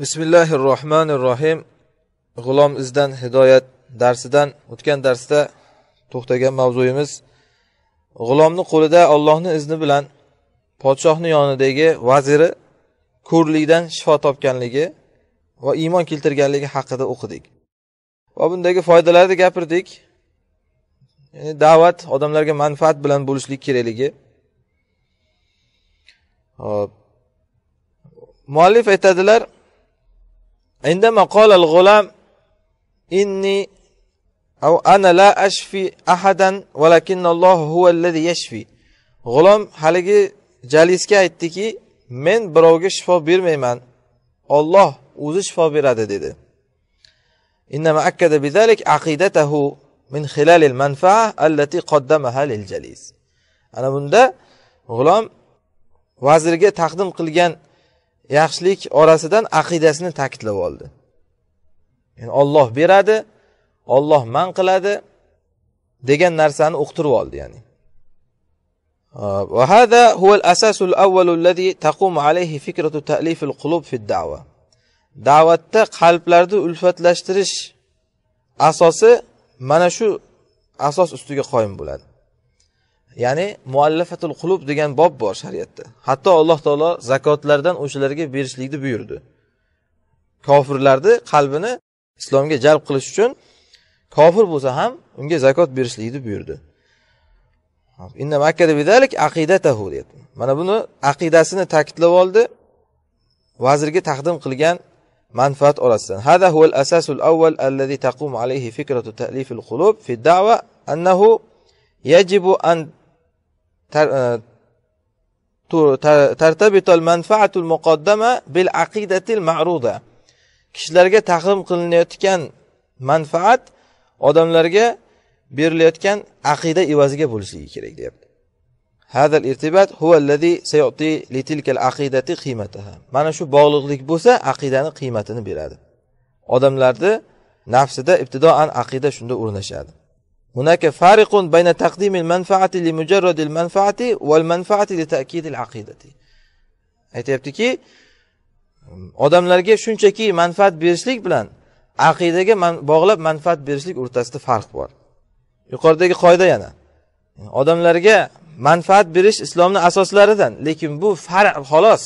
bismillahi rohmanir rohim g'ulom izdan hidoyat darsidan o'tgan darsda to'xtagan mavzuyimiz g'ulomni qo'lida ollohni izni bilan podshohni yonidagi vaziri ko'rlikdan shifo topganligi va iymon keltirganligi haqida o'qidik va bundagi foydalarni gapirdik ya'ni da'vat odamlarga manfaat bilan bo'lishlik kerakligi muallif aytadilar عندما قال الغلام إني أو أنا لا أشفي أحدا ولكن الله هو الذي يشفي غلام haligi jalisga aytdiki men birovga shifo bermayman olloh o'zi shifo beradi dedi إنما أكد بذلك عقيدته من خلال المنفعة التي قدمها للجليس أنا bunda g'ulom vazirga taqdim qilgan yaxshilik orasidan aqidasini ta'kidlab oldi ya'ni olloh beradi olloh man qiladi degan narsani uqtirib oldi ya'ni da'vatda qalblarni ulfatlashtirish asosi mana shu asos ustiga qoyim bo'ladi ya'ni muallafatul qulub degan bob bor shariatda hatto alloh taolo zakotlardan o'shalarga berishlikni buyurdi kofirlarni qalbini islomga jalb qilish uchun kofir bo'lsa ham unga zakot berishlikni buyurdi mana buni aqidasini ta'kidlab oldi vazirga taqdim qilgan manfaat orasidan avval allazi alayhi fikratu qulub fi da'wa annahu yajibu an E, tartabitu manfaatul muqaddama bil aqidatil ma'ruda kishilarga taqdim qilinayotgan manfaat odamlarga berilayotgan aqida evaziga bo'lishligi kerak deyapti hadal irtibat هذا allazi هو الذي سيعطي al aqidati قيمتها mana shu bog'liqlik bo'lsa aqidani qiymatini beradi odamlarni nafsida ibtidoan aqida shunda o'rnashadi هناك فارق بين تقديم المنفعة لمجرد المنفعة والمنفعة لتأكيد العقيدة aytyaptiki odamlarga shunchaki manfaat berishlik bilan aqidaga man, bog'lab manfaat berishlik o'rtasida farq bor yuqoridagi qoida yana odamlarga manfaat berish islomni asoslaridan lekin bu far xolos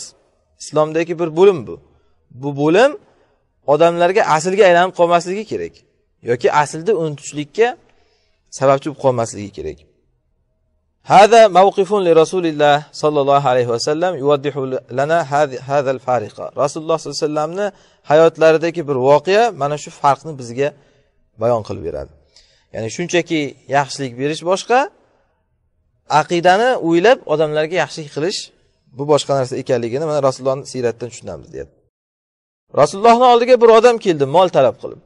islomdagi bir bo'lim bu bu bo'lim odamlarga aslga aylanib qolmasligi kerak yoki aslda unutishlikka sababchi bo'lib qolmasligi kerak hada mavqifun li rasulilloh sollallohu alayhi vasallam وسلم يوضح لنا هذا rasululloh sollallohu alayhi vasallamni hayotlaridagi bir voqea mana shu farqni bizga bayon qilib beradi ya'ni shunchaki yaxshilik berish boshqa aqidani o'ylab odamlarga yaxshilik qilish bu boshqa narsa ekanligini mana rasulullohni siyratidan tushunamiz deyapti rasulullohni oldiga bir odam keldi mol talab qilib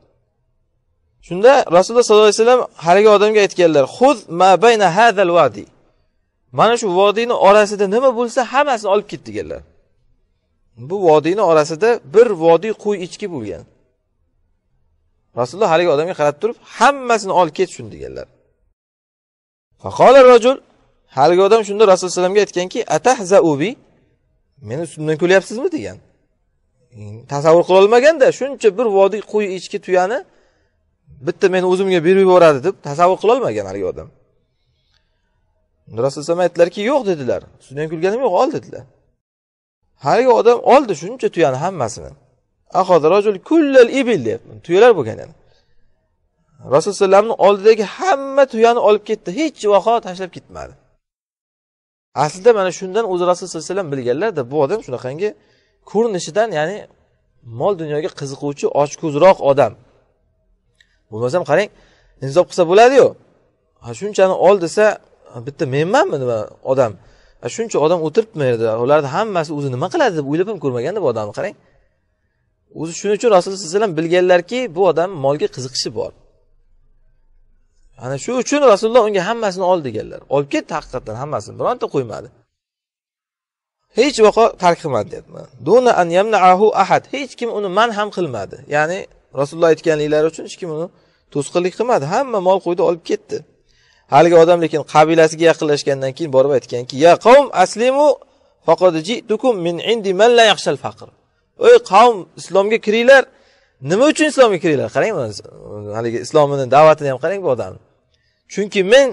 shunda rasululloh sollallohu alayhi vasallam haligi odamga aytganlar xuz ma bayna hadal vadi mana shu vodiyni orasida nima bo'lsa hammasini olib ket deganlar bu vodiyni orasida bir vodiy qo'y ichki bo'lgan rasululloh haligi odamga qarab turib hammasini ol ket shuni deganlar rajul haligi odam shunda rasululloh alayhivasallamga aytganki atahza ubi meni ustimdan kulyapsizmi degan tasavvur qilolmaganda shuncha bir vodiy qo'y ichki tuyani bitta meni o'zimga berib yuboradi deb tasavvur qilolmagan haligi odam rasululloh aytdilarki yo'q dedilar ustidan kulganim yo'q ol dedilar haligi odam oldi shuncha tuyani hammasini kullal ibil tuyalar bo'lgan yani rasululloh alayhi oldidagi hamma tuyani olib ketdi hech vaqo tashlab ketmadi aslida mana shundan o'zi rasululloh alayhi vasallam bilganlarda bu odam shunaqangi ko'rinishidan ya'ni mol dunyoga qiziquvchi ochko'zroq odam bo'lmasam qarang insof qilsa bo'ladiyu shunchani ol desa bitta menmanmi nima odam shuncha odam o'tiribdimi yerda ularni hammasi o'zi nima qiladi deb o'ylab ham ko'rmaganda bu odamni qarang o'zi shuning uchun rasululloh sallallohu alayhi vasallam bilganlarki bu odam molga qiziqishi bor ana shu uchun rasululloh unga hammasini ol deganlar olib ketdi haqiqatdan hammasini bironta qo'ymadi hech vaqo tark qilmadi deyapman hech kim uni man ham qilmadi ya'ni rasululloh aytganliklari uchun hech kim uni to'sqinlik qilmadi hamma mol qo'yni olib ketdi haligi odam lekin qabilasiga yaqinlashgandan keyin borib aytganki ya qavm aslimu min indi man la yaxshal faqr ey qavm islomga kiringlar nima uchun islomga kiringlar qarang haligi islomini da'vatini ham qarang bu odamni chunki men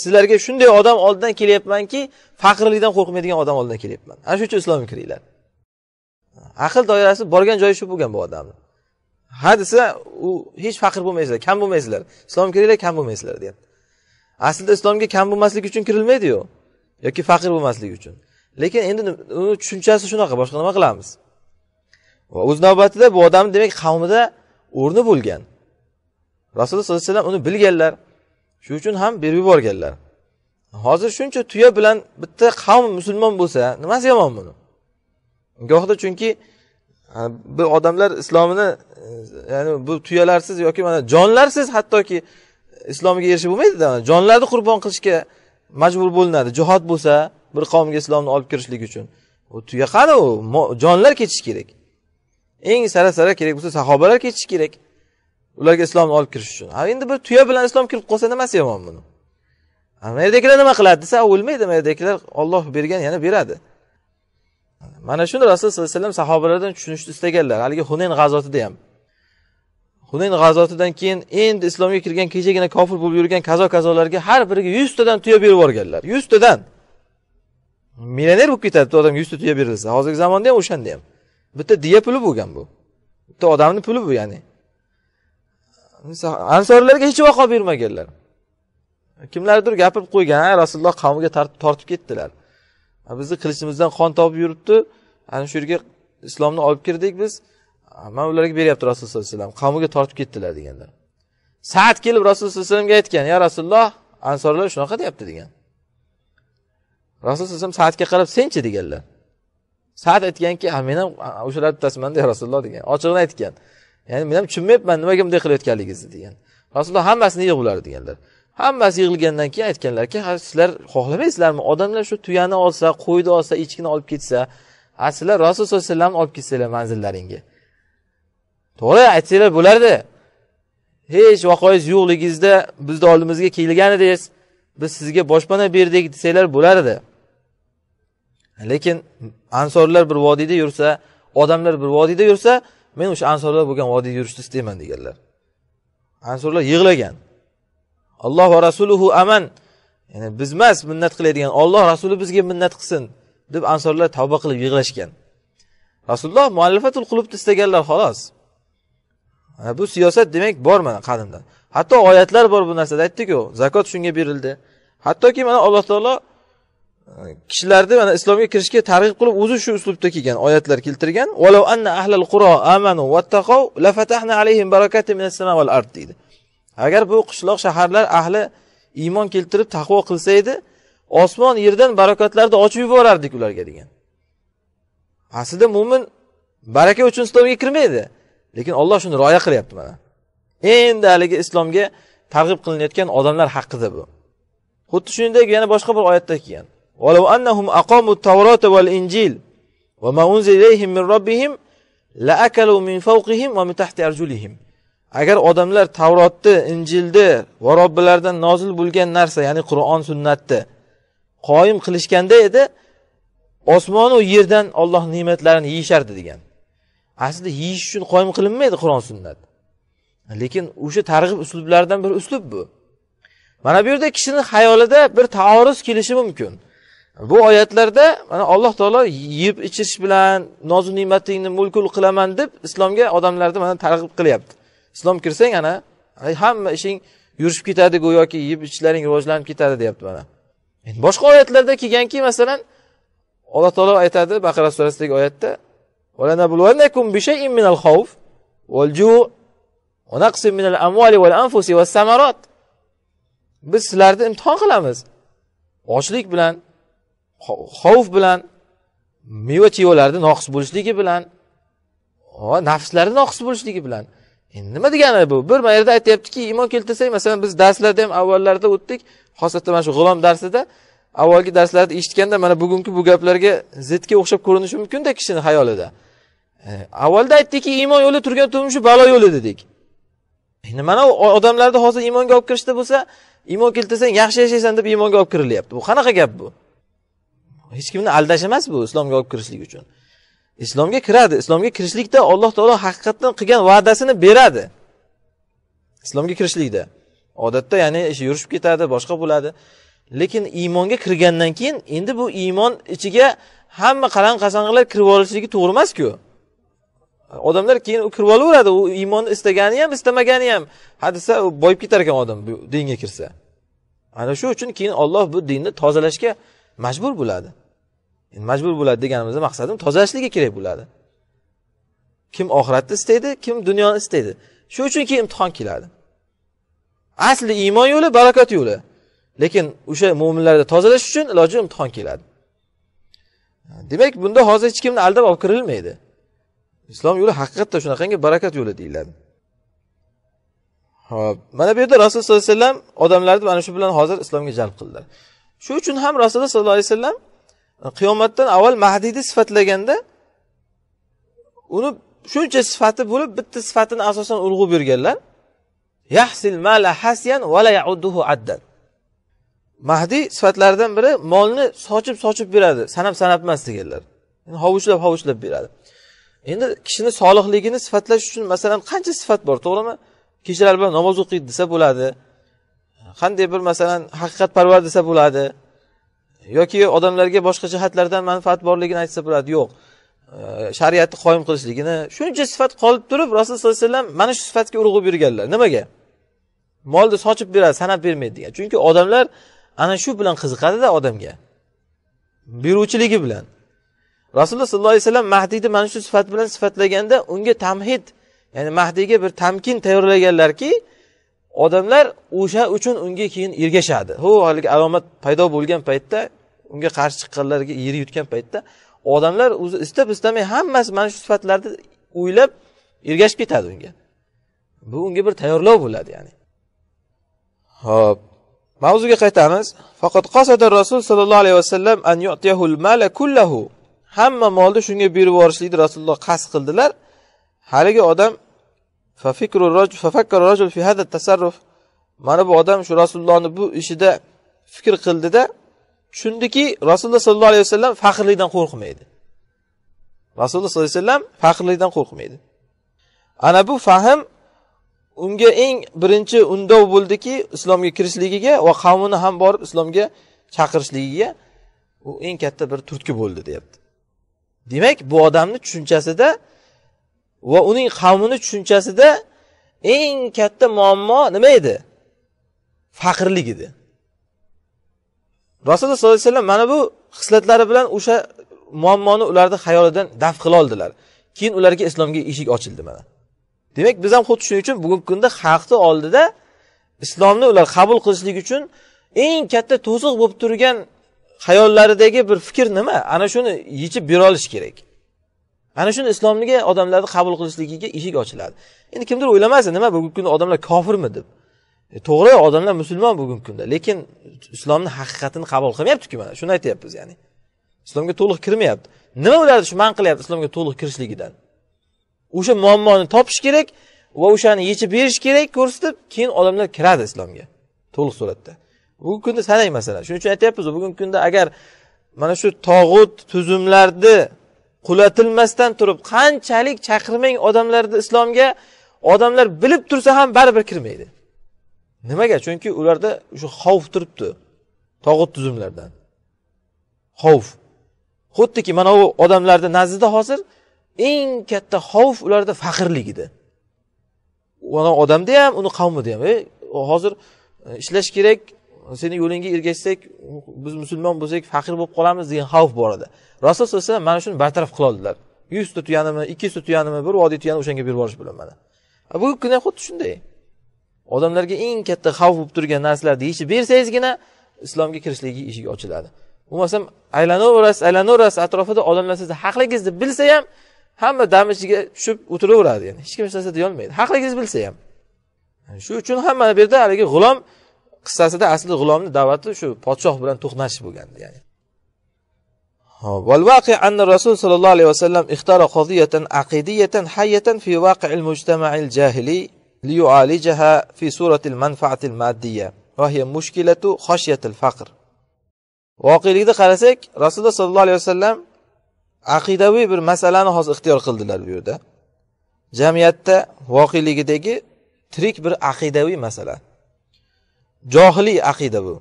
sizlarga shunday odam oldidan kelyapmanki faqirlikdan qo'rqmaydigan odam oldidan kelyapman ana shuning uchun islomga kiringlar aql doirasi borgan joyi shu bo'lgan bu odamni ha desa u hech faqir bo'lmaysizlar kam bo'lmaysizlar islomga kiringlar kam bo'lmaysizlar deyapti aslida islomga kam bo'lmaslik uchun kirilmaydiyu yoki faqir bo'lmaslik uchun lekin endi uni tushunchasi shunaqa boshqa nima qilamiz va o'z navbatida bu odamni demak qavmida o'rni bo'lgan rasululloh sollallohu alayhi vasallam uni bilganlar shuning uchun ham berib yuborganlar hozir shuncha tuya bilan bitta qavm musulmon bo'lsa nimasi yomon buni gohida chunki bu odamlar islomini ya'ni bu tuyalarsiz yoki mana jonlarsiz hattoki islomga erishib bo'lmaydida jonlarni qurbon qilishga majbur bo'linadi jihod bo'lsa bir qavmga islomni olib kirishlik uchun u tuya qani u jonlar ketishi kerak eng sara sara kerak bo'lsa sahobalar ketishi kerak ularga islomni olib kirish uchun endi bir tuya bilan islom kirib qolsa nimasi yomon buni mana yerdagilar nima qiladi desa o'lmaydi mana yerdagilar olloh bergan yana beradi mana shuni rasul sallallohu alayhi vasallam sahobalardan tushunishni istaganlar haligi hunayn g'azotida ham hunayn g'azotidan keyin endi islomga kirgan kechagina kofir bo'lib yurgan kazo kazolarga har biriga yuztadan tuya berib yuborganlar yuztadan millioner bo'lib ketadi bitta odamga yuzta tuya berilsa hozirgi zamonda ham o'shanda ham bitta diya puli bo'lgan bu bitta odamni puli bu ya'ni ansorlarga hech vaqo bermaganlar kimlardir gapirib qo'ygan rasululloh qavmiga tortib ketdilar bizni qilichimizdan qon topib yuribdi ana shu yerga islomni olib kirdik biz mana ularga beryapti rasululloh sallallohu alayhi vasallam qavmiga tortib ketdilar deganda saat kelib rasululloh sallallohu alayhi vasallamga aytgan ya rasululloh ansorlar shunaqa deyapti degan rasululloh alayhi vasallam saatga qarab senchi deganlar saat aytganki ha men ham o'shalar bittasimanda ya rasululloh degan ochig'ini aytgan ya'ni men ham tushunmayapman nimaga bunday qilayotganligingizni degan rasululloh hammasini yig'ib ular deganlar hammasi yig'ilgandan keyin aytganlarki ha sizlar xohlamaysizlarmi odamlar shu tuyani olsa qo'yni olsa echkini olib ketsa ha sizlar rasululloh sallallohu alayhi vasallamni olib ketsanglar manzillaringga to'g'ri aytsanglar bo'lardi hech voqeingiz yo'qligingizda bizni oldimizga kelgan edingiz biz sizga boshpana berdik desanglar bo'lardi lekin ansorlar bir vodiyda yursa odamlar bir vodiyda yursa men o'sha ansorlar bo'lgan vodiyda yurishni istayman deganlar ansorlar yig'lagan alloh va rasuluhu aman ya'ni biz emas minnat qiladigan olloh rasuli bizga minnat qilsin deb ansorlar tavba qilib yig'lashgan rasululloh muallifatul qulubni istaganlar xolos bu siyosat demak bor mana qadimda hatto oyatlar bor bu narsada aytdiku zakot shunga berildi hattoki mana alloh taolo e, kishilarni mana islomga kirishga targ'ib qilib o'zi shu uslubda kelgan oyatlar keltirgan deydi agar bu qishloq shaharlar ahli iymon keltirib taqvo qilsa edi osmon yerdan barakotlarni ochib yuborardik ularga degan aslida mo'min baraka uchun islomga kirmaydi lekin olloh shuni rioya qilyapti mana endi haligi islomga targ'ib qilinayotgan odamlar haqida bu xuddi shuningdek yana boshqa bir oyatda kelgan ولو أنهم أقاموا التوراة والإنجيل وما أنزل إليهم من ربهم لأكلوا من فوقهم ومن تحت أرجلهم agar odamlar tavrotni injilni va robbilaridan nozil bo'lgan narsa ya'ni qur'on sunnatni qoyim qilishganda edi osmonu yerdan olloh ne'matlarini yeyishardi degan aslida yeyish uchun qoyim qilinmaydi qur'on sunnat lekin o'sha targ'ib uslublaridan bir uslub bu mana bu yerda kishini xayolida bir taoruz kelishi mumkin bu oyatlarda mana alloh taolo yeb ichirish bilan nozu ne'matingni mulkul qilaman deb islomga odamlarni mana targ'ib qilyapti islom kirsang ana hamma ishing yurishib ketadi go'yoki yeb ichishlaring rivojlanib ketadi deyapti mana endi boshqa oyatlarda kelganki masalan alloh taolo aytadi baqara surasidagi oyatda biz sizlarni imtihon qilamiz ochlik bilan xavf bilan meva chevalarni noqis bo'lishligi bilan nafslarni noqis bo'lishligi bilan endi nima degani bu bir yerda aytyaptiki iymon keltirsak masalan biz darslarda ham avvallarda o'tdik xosatda mana shu g'ulom darsida avvalgi darslarda eshitganda mana bugungi bu gaplarga zidga o'xshab ko'rinishi mumkinda kishini xayolida e, avvalda aytdikki iymon yo'li turgan turmushi balo yo'li dedik endi mana u odamlarni hozir iymonga olib kirishda bo'lsa iymon keltirsang yaxshi yashaysan deb iymonga olib kirilyapti bu qanaqa gap bu hech kimni aldash emas bu islomga olib kirishlik uchun islomga kiradi islomga kirishlikda alloh taolo haqiqatdan qilgan va'dasini beradi islomga kirishlikda odatda ya'ni ish yurishib ketadi boshqa bo'ladi lekin iymonga kirgandan keyin endi bu iymon ichiga hamma qalang qasangilar kirib olishligi to'g'ri emasku odamlar keyin u kirib olaveradi u iymonni istagani ham istamagani ham hadisa boyib ketar ekan odam bu dinga kirsa ana shu uchun keyin olloh bu dinni tozalashga majbur bo'ladi majbur bo'ladi deganimizni maqsadim tozalashligi kerak bo'ladi kim oxiratni istaydi kim dunyoni istaydi shu uchun keyin imtihon keladi asli iymon yo'li barakat yo'li lekin o'sha mo'minlarni tozalash uchun iloji imtihon keladi demak bunda hozir hech kimni aldab olib kirilmaydi islom yo'li haqiqatda shunaqangi barakat yo'li deyiladi ho'p mana bu yerda rasululloh sallallohu alayhi vasallam odamlarni mana shu bilan hozir islomga jalb qildilar shu uchun ham rasululloh sollallohu alayhi vasallam qiyomatdan avval mahdiyni sifatlaganda uni shuncha sifati bo'lib bitta sifatini asosan urg'u berganlar yahsil mala hasyan vala yaudduhu addan mahdiy sifatlaridan biri molni sochib sochib beradi sanab sanab emas deganlar yani hovuchlab hovuchlab beradi endi kishini solihligini sifatlash uchun masalan qancha sifat bor to'g'rimi kechalar bilan namoz o'qiydi desa bo'ladi qanday bir masalan haqiqatparvar desa bo'ladi yoki odamlarga boshqa jihatlardan manfaat borligini aytsa bo'ladi yo'q shariatni qoyim qilishligini shuncha sifat qolib turib rasululloh sollallohu alayhi vasallam mana shu sifatga urg'u yurganlar nimaga molni sochib beradi sanab bermaydi degan chunki odamlar ana shu bilan qiziqadida odamga beruvchiligi bilan rasululloh sollallohu alayhi vasallam mahdiyni mana shu sifat bilan sifatlaganda unga tamhid ya'ni mahdiyga bir tamkin tayyorlaganlarki odamlar o'sha uchun unga keyin ergashadi ho haligi alomat paydo bo'lgan paytda unga qarshi chiqqanlarga yer yutgan paytda odamlar o'zi istab istamay hammasi mana shu sifatlarni o'ylab ergashib ketadi unga bu unga bir tayyorlov bo'ladi ya'ni ho'p mavzuga qaytamiz faqat qasada rasul sollallohu alayhi vasallam an mala kullahu hamma molni shunga berib yuborishlikni rasululloh qasd qildilar haligi odam rajul fi hada tasarruf mana bu odam shu rasulullohni bu ishida fikr qildida tushundiki rasululloh sollallohu alayhi vasallam faxrlikdan qo'rqmaydi rasululloh sollallohu alayhi vasallam faxrlikdan qo'rqmaydi ana bu fahm unga eng birinchi undov bo'ldiki islomga kirishligiga va qavmini ham borib islomga chaqirishligiga u eng katta bir turtki bo'ldi deyapti demak bu odamni tushunchasida de, va uning qavmini tushunchasida eng katta muammo nima edi faqirlik edi rasululloh sollallohu alayhi vasallam mana bu hislatlari bilan o'sha muammoni ularni xayolidan daf qila oldilar keyin ularga islomga eshik ochildi mana demak biz ham xuddi shuning uchun bugungi kunda xalqni oldida islomni ular qabul qilishlik uchun eng katta to'siq bo'lib turgan xayollaridagi bir fikr nima ana shuni yechib bera olish kerak ana shuni islomga odamlarni qabul qilishligiga eshik ochiladi endi kimdir o'ylamasin nima bugungi kunda odamlar kofirmi deb e, to'g'ri odamlar musulmon bugungi kunda lekin islomni haqiqatini qabul qilmayaptiku mana shuni aytyapmiz ya'ni islomga to'liq kirmayapti nima ularni shu man qilyapti islomga to'liq kirishligidan o'sha muammoni topish kerak va o'shani yechib berish kerak ko'rsatib keyin odamlar kiradi islomga to'liq suratda bugungi kunda sanang masalan shuning uchun aytyapmiz bugungi kunda agar mana shu tog'ut tuzumlarni qulatilmasdan turib qanchalik chaqirmang odamlarni islomga odamlar bilib tursa ham baribir kirmaydi nimaga chunki ularda shu xavf turibdi tog'ut tuzumlardan xavf xuddiki mana bu odamlarni nazdida hozir eng katta xavf ularda faxrlik edi odamda ham uni qavmida ham hozir e, ishlash kerak seni yo'lingga ergashsak biz musulmon bo'lsak faqir bo'lib qolamiz degan xavf bor edi rasululloh sallallohu alayhi vasallam mana shuni bartaraf oldilar yuzta tuyanimi ikki yuzta tuyanimi bir vodiy tuyani o'shanga berib yuborish bilan mana bugungi kunda xuddi shunday odamlarga eng katta xavf bo'lib turgan narsalarni yechib bersangizgina islomga kirishlikka eshigi ochiladi bo'lmasam aylanaverasiz aylanaverasiz atrofida odamlar sizni haqligingizni bilsa ham hamma dam ichiga tushib o'tiraveradi yani hech kim hech narsa deyolmaydi haqligingizni bilsa ham shu uchun ham mana bu yerda haligi g'ulom qissasida asli g'ulomni da'vati shu podshoh bilan to'qnashish bo'lgan ya'ni والواقع أن الرسول صلى الله عليه وسلم اختار قضية عقيدية حية في واقع المجتمع الجاهلي ليعالجها في سورة المنفعة المادية وهي مشكلة خشية الفقر voqelikni qarasak rasululloh sollallohu alayhi vasallam aqidaviy bir masalani hozir ixtiyor qildilar bu yerda jamiyatda voqeligidagi tirik bir aqidaviy masala johiliy aqida bu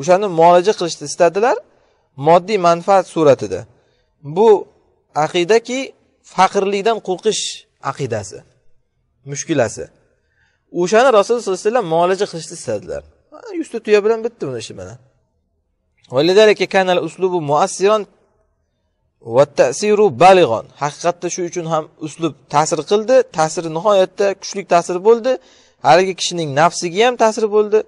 o'shani muolaja qilishni istadilar moddiy manfaat suratida bu aqidaki faqirlikdan qo'rqish aqidasi mushkulasi o'shani rasululloh sallallohu alayhi vasallam muolaja qilishni istadilar yuzta tuya bilan bitdi buni ishi mana haqiqatda shu uchun ham uslub ta'sir qildi ta'siri nihoyatda kuchli ta'sir bo'ldi haligi kishining nafsiga ham ta'sir bo'ldi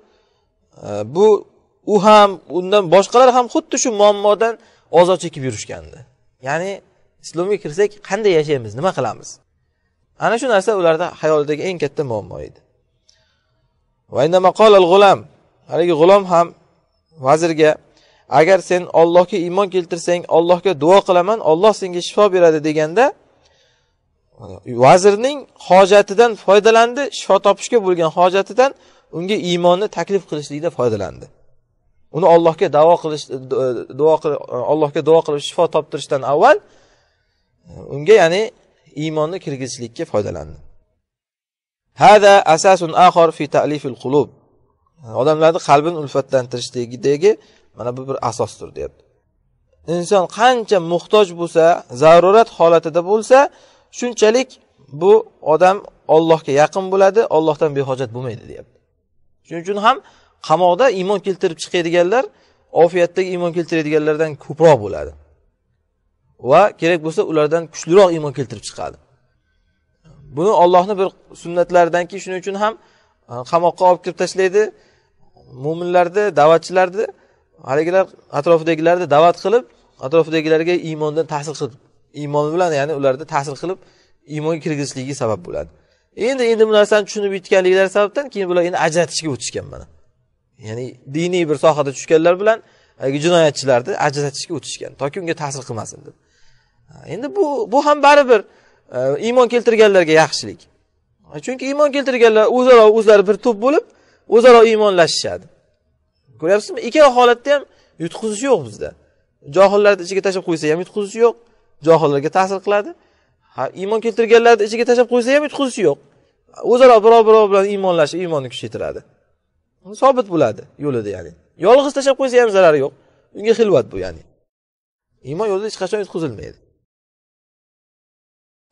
bu u ham undan boshqalar ham xuddi shu muammodan ozor chekib yurishgandi ya'ni islomga kirsak qanday yashaymiz nima qilamiz ana shu narsa ularda hayolidagi eng katta muammo edi haligi g'ulom ham vazirga agar sen ollohga iymon keltirsang ollohga duo qilaman olloh senga shifo beradi deganda vazirning hojatidan foydalandi shifo topishga bo'lgan hojatidan unga iymonni taklif qilishlikda foydalandi uni ollohga davo qilish e, e, duo e, allohga duo qilib shifo toptirishdan avval unga ya'ni iymonni kirgizishlikka foydalandi hada asasun axor fi talifil qulub odamlarni qalbini ulfatlantirishligidagi mana bu bir asosdir deyapti inson qancha muhtoj bo'lsa zarurat holatida bo'lsa shunchalik bu odam ollohga yaqin bo'ladi ollohdan behojat bo'lmaydi deyapti shuning uchun ham qamoqda iymon keltirib chiqadiganlar ofiyatdagi iymon keltiradiganlardan ko'proq bo'ladi va kerak bo'lsa ulardan kuchliroq iymon keltirib chiqadi buni ollohni bir sunnatlaridanki shuning uchun ham e, qamoqqa olib kirib tashlaydi mo'minlarni da'vatchilarni haligilar atrofidagilarni da'vat qilib atrofidagilarga iymondan ta'sir qilib iymon bilan ya'ni ularni ta'sir qilib iymonga kirgizishligiga sabab bo'ladi endi endi bu narsani tushunib yetganliklari sababdan keyin bular endi ajratishga o'tishgan mana ya'ni diniy bir sohada tushganlar bilan e, jinoyatchilarni ajratishga o'tishgan toki unga ta'sir qilmasin deb endi bu bu ham baribir e, iymon keltirganlarga yaxshilik chunki iymon keltirganlar o'zaro o'zlari bir to'p bo'lib o'zaro iymonlashishadi ko'ryapsizmi ikkala holatda ham yutqizish yo'q bizda johillarni ichiga tashlab qo'ysa ham yutqizish yo'q johillarga ta'sir qiladi ha iymon keltirganlarni ichiga tashlab qo'ysa ham yutqizishi yo'q o'zaro birov birov bilan iymonlashib iymonni kuchaytiradi sobit bo'ladi yo'lida ya'ni yolg'iz tashlab qo'ysa ham zarari yo'q unga xilvat bu ya'ni iymon yo'lida hech qachon yutqizilmaydi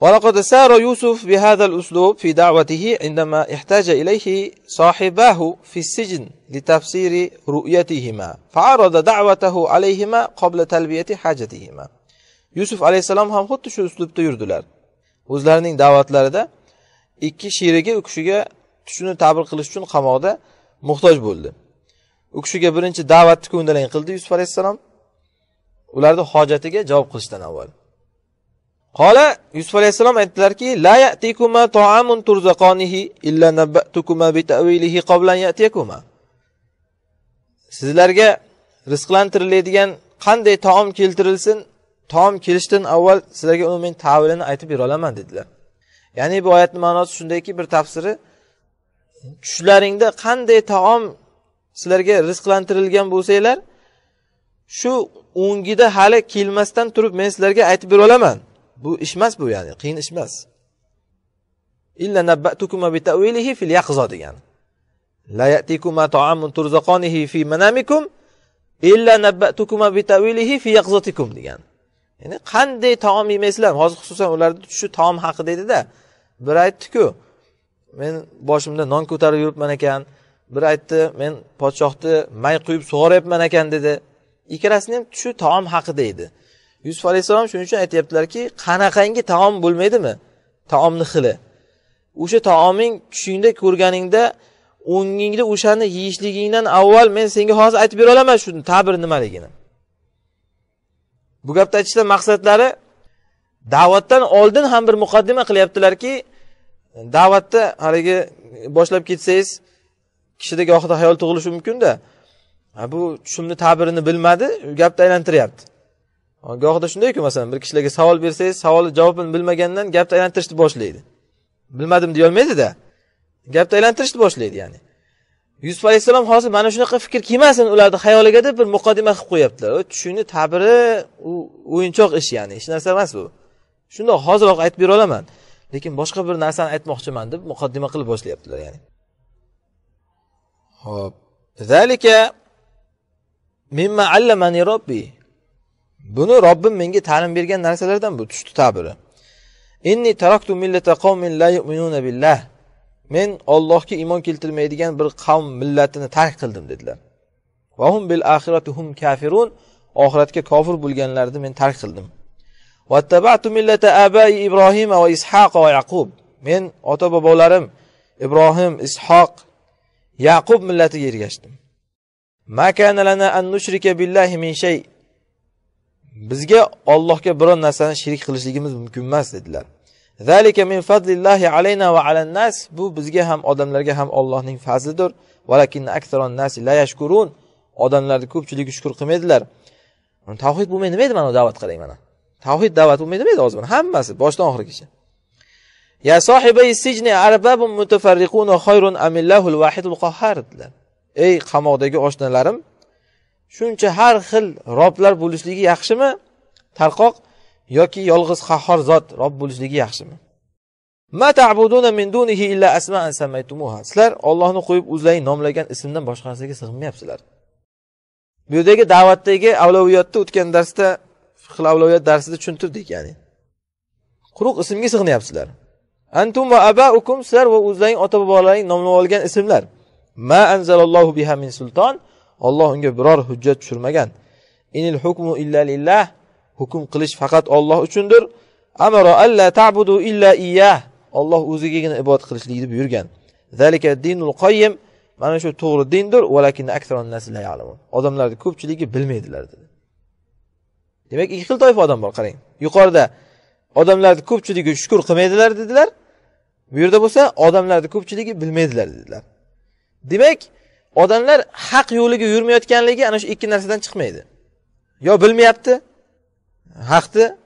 ولقد سار يوسف بهذا الأسلوب في دعوته عندما احتاج إليه صاحباه في السجن لتفسير رؤيتهما فعرض دعوته عليهما قبل تلبية حاجتهما يوسف عليه السلام هم xuddi شو uslubda yurdilar o'zlarining da'vatlarida ikki sherigi u kishiga tushini ta'bir qilish uchun qamoqda muhtoj bo'ldi u kishiga birinchi da'vatni ko'ndalang qildi yusuf alayhissalom ularni hojatiga javob qilishdan avval qola yusuf alayhissalom aytdilarki la taamun illa sizlarga rizqlantiriladigan qanday taom keltirilsin taom kelishidan avval sizlarga uni men tavilini aytib bera olaman dedilar ya'ni bu oyatni ma'nosi shundayki bir tafsiri tushlaringda qanday taom sizlarga rizqlantirilgan bo'lsanglar shu o'ngida hali kelmasdan turib men sizlarga aytib bera olaman bu ish emas bu ya'ni qiyin ish emas degan ta'amun turzaqanihi fi manamikum illa fi degan endi qanday taom yemaysizlar hozir xususan ularni shu taom haqida edida bir aytdiku men boshimda non ko'tarib yuribman ekan biri aytdi men podshohni may quyib sug'oryapman ekan dedi ikkalasini ham shu taom haqida edi yusuf alayhissalom shuning uchun aytyaptilarki qanaqangi taom bo'lmaydimi taomni xili o'sha taoming tushingda ko'rganingda o'ngingda o'shani yeyishligingdan avval men senga hozir aytib bera olaman shuni ta'bir nimaligini bu gapni aytishdan maqsadlari da'vatdan oldin ham bir muqaddima qilyaptilarki da'vatda haligi boshlab ketsangiz kishida gohida hayol tug'ilishi mumkinda bu tushumni ta'birini bilmadi gapni aylantiryapti gohida shundayku masalan bir kishilarga savol bersangiz savolni javobini bilmagandan gapni aylantirishni boshlaydi bilmadim deyolmaydida gapni aylantirishni boshlaydi ya'ni yusuf alayhissalom hozir mana shunaqa fikr kelmasin ularni xayoliga deb bir muqaddima qilib qo'yaptilar tushuni ta'biri u o'yinchoq ish ya'ni hech narsa emas bu shundoq hoziroq aytib bera olaman lekin boshqa bir narsani aytmoqchiman deb muqaddima qilib boshlayaptilar ya'ni ho'p zalika mimma allamani robbi buni robbim menga ta'lim bergan narsalardan bu tushni ta'biri inni taraktu millata qavmin la yu'minuna billah men ollohga iymon keltirmaydigan bir qavm millatini tark qildim dedilar vahum bil hum kafirun oxiratga kofir bo'lganlarni men tark qildim vattabatu millata abai ibrohim va ishoq va yaqub men ota bobolarim ibrohim ishoq yaqub millatiga ergashdim bizga ollohga biron narsani sherik qilishligimiz mumkin emas dedilar zalika min fadlillahi alayna va alan nas bu bizga ham odamlarga ham Allohning fazlidir valakinna aksaron nas la yashkurun odamlarni ko'pchiligi shukr qilmaydilar tavhid bo'lmay nima edi mana da'vat qarang mana tavhid da'vat bo'lmaydi nima edi hozir mana hammasi boshdan oxirigacha ya sohibay sijni arbabun mutafarriqun khayrun amillahul vahidul qahhar dedilar ey qamoqdagi oshnalarim shuncha har xil roblar bo'lishligi yaxshimi tarqoq yoki yolg'iz qahhor zot rob bo'lishligi yaxshimi sizlar ollohni qo'yib o'zlaring nomlagan ismdan boshqa narsaga sig'inmayapsizlar bu yerdagi da'vatdagi avloviyatda o'tgan darsda fiql avloviyat darsida tushuntirdik ya'ni quruq ismga sig'inyapsizlar antum va abaukum sizlar va o'zlaring ota bobolaring nomlab olgan ismlar ma anzalallohu biha min sulton olloh unga biror hujjat tushirmagan inil hukmu illa lillah hukm qilish faqat olloh uchundir amaro alla tabudu illa iyyah olloh o'zigagina ibodat qilishlikni buyurgan zalika dinul qoyim mana shu to'g'ri dindir odamlarni ko'pchiligi bilmaydilar dedi demak ikki xil toifa odam bor qarang yuqorida odamlarni ko'pchiligi shukur qilmaydilar dedilar bu yerda bo'lsa odamlarni ko'pchiligi bilmaydilar dedilar demak odamlar haq yo'liga yurmayotganligi ana shu ikki narsadan chiqmaydi yo bilmayapti haqni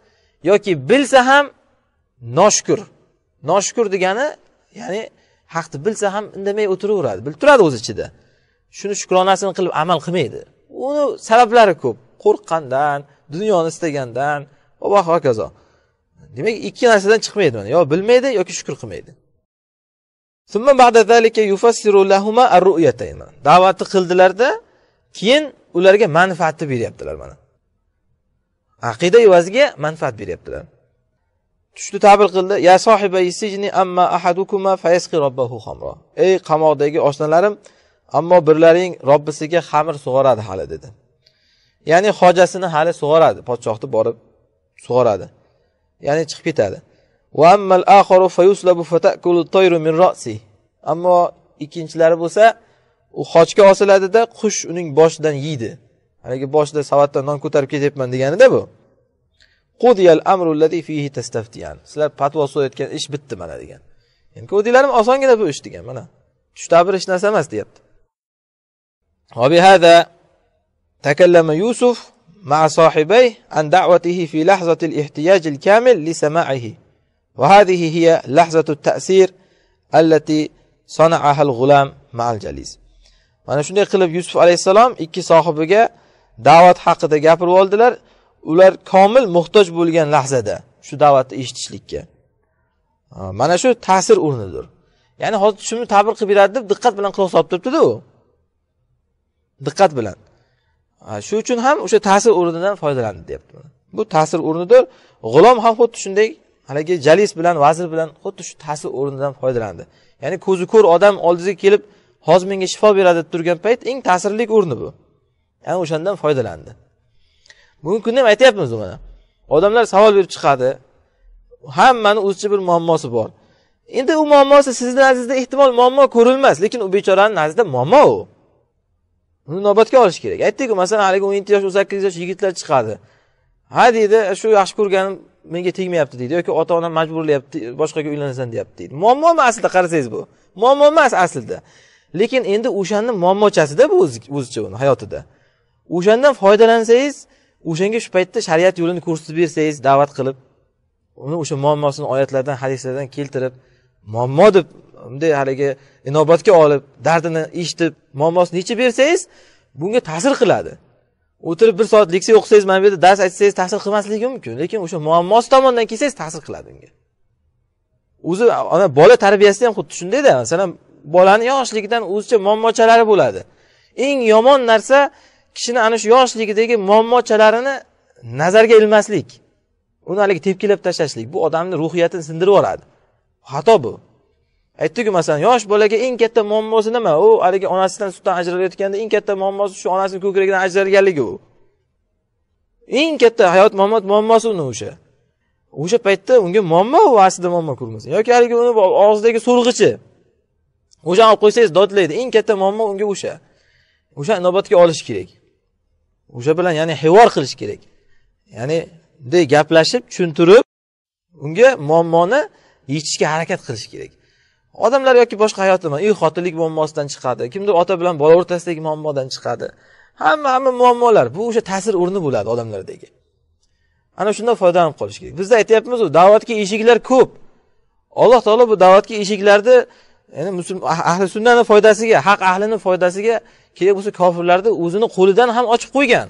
yoki bilsa ham noshukur noshukur degani ya'ni haqni bilsa ham indamay o'tiraveradi bilib turadi o'z ichida shuni shukronasini qilib amal qilmaydi uni sabablari ko'p qo'rqqandan dunyoni istagandan va hokazo demak ikki narsadan chiqmaydi mana yo bilmaydi yoki shukur qilmaydi da'vatni qildilarda keyin ularga manfaatni beryaptilar mana aqida evaziga manfaat beryaptilar tushdi ta'bir qildi ya sijni amma ahadukuma fayasqi robbahu xamro ey qamoqdagi oshnalarim ammo birlaring robbisiga xamir sug'oradi hali dedi ya'ni hojasini hali sug'oradi podshohni borib sug'oradi ya'ni chiqib ketadi ammo ikkinchilari bo'lsa u xochga osiladida qush uning boshidan yeydi haligi boshida savatdan non ko'tarib ketyapman deganida bu qudiyal amrullazi fihi tastaftiyan sizlar patvo so'rayotgan ish bitdi mana degan yani, ko'p osongina bu ish degan mana tushda bir ish narsa emas deyapti yusuf an وبهذا تكلم يوسف مع صاحبيه عن دعوته في لحظة الاحتياج الكامل لسماعه وهذه هي لحظة التأثير التي صنعها الغلام مع الجليس mana shunday qilib yusuf alayhissalom ikki sohibiga da'vat haqida gapirib oldilar ular komil muhtoj bo'lgan lahzada shu da'vatni eshitishlikka mana shu ta'sir o'rnidir ya'ni hozir shuni tabir qilib beradi deb diqqat bilan quloq solib turibdida u diqqat bilan shu uchun ham o'sha ta'sir o'rnidan foydalandi deyapti bu ta'sir o'rnidir g'ulom ham xuddi shunday haligi jalis bilan vazir bilan xuddi shu ta'sir o'rnidan foydalandi ya'ni ko'zi ko'r odam oldingizga kelib hozir menga shifo beradi deb turgan payt eng ta'sirli o'rni bu ana o'shandan foydalandi bugungi kunda ham aytyapmiz mana odamlar savol berib chiqadi hammani o'zicha bir muammosi bor endi u muammosi sizni nazdingizda ehtimol muammo ko'rilmas lekin u bechorani nazdida muammo u uni inobatga olish kerak aytdikku masalan haligi o'n yetti yosh o'n sakkiz yosh yigitlar chiqadi ha deydi shu yaxshi ko'rganim menga tegmayapti deydi yoki ota onam majburlayapti boshqaga uylanasan deyapti deydi muammo emas aslida qarasangiz bu muammo emas aslida lekin endi o'shani muammochasida bu o'zicha uni hayotida o'shandan foydalansangiz o'shanga shu paytda shariat yo'lini ko'rsatib bersangiz da'vat qilib uni o'sha muammosini oyatlardan hadislardan keltirib muammo deb bunday haligi inobatga olib dardini eshitib muammosini yechib bersangiz bunga ta'sir qiladi o'tirib bir soat leksiya o'qisangiz mana bu yerda dars aytsangiz ta'sir qilmasligi mumkin lekin o'sha muammosi tomondan kelsangiz ta'sir qiladi unga o'zi ana bola tarbiyasida ham xuddi shundayda masalan bolani yoshligidan o'zicha muammochalari bo'ladi eng yomon narsa kishini ana shu yoshligidagi muammochalarini nazarga ilmaslik uni haligi tepkilab tashlashlik bu odamni ruhiyatini sindirib yuboradi xato bu aytdiku masalan yosh bolaga eng katta muammosi nima u haligi onasidan sutdan ajralayotganda eng katta muammosi shu onasini ko'kragidan ajralganligi u eng katta hayot mamot muammosi uni o'sha o'sha paytda unga muammo u aslida muammo ko'rmasa yoki haligi uni og'zidagi so'rg'ichi o'shani olib qo'ysangiz dodlaydi eng katta muammo unga o'sha o'shani inobatga olish kerak o'sha bilan ya'ni hivor qilish kerak ya'ni bunday gaplashib tushuntirib unga muammoni yechishga harakat qilish kerak odamlar yoki boshqa hayotda uy xotinlik muammosidan chiqadi kimdir ota bilan bola o'rtasidagi muammodan chiqadi hamma hamma muammolar bu o'sha ta'sir o'rni bo'ladi odamlardagi ana shundan foydalanib qolish kerak bizda aytyapmiz da'vatga eshiklar ko'p alloh taolo bu da'vatga eshiklarni ya'ni musulmon ahli sunnani foydasiga haq ahlini foydasiga kerak bo'lsa kofirlarni o'zini qo'lidan ham ochib qo'ygan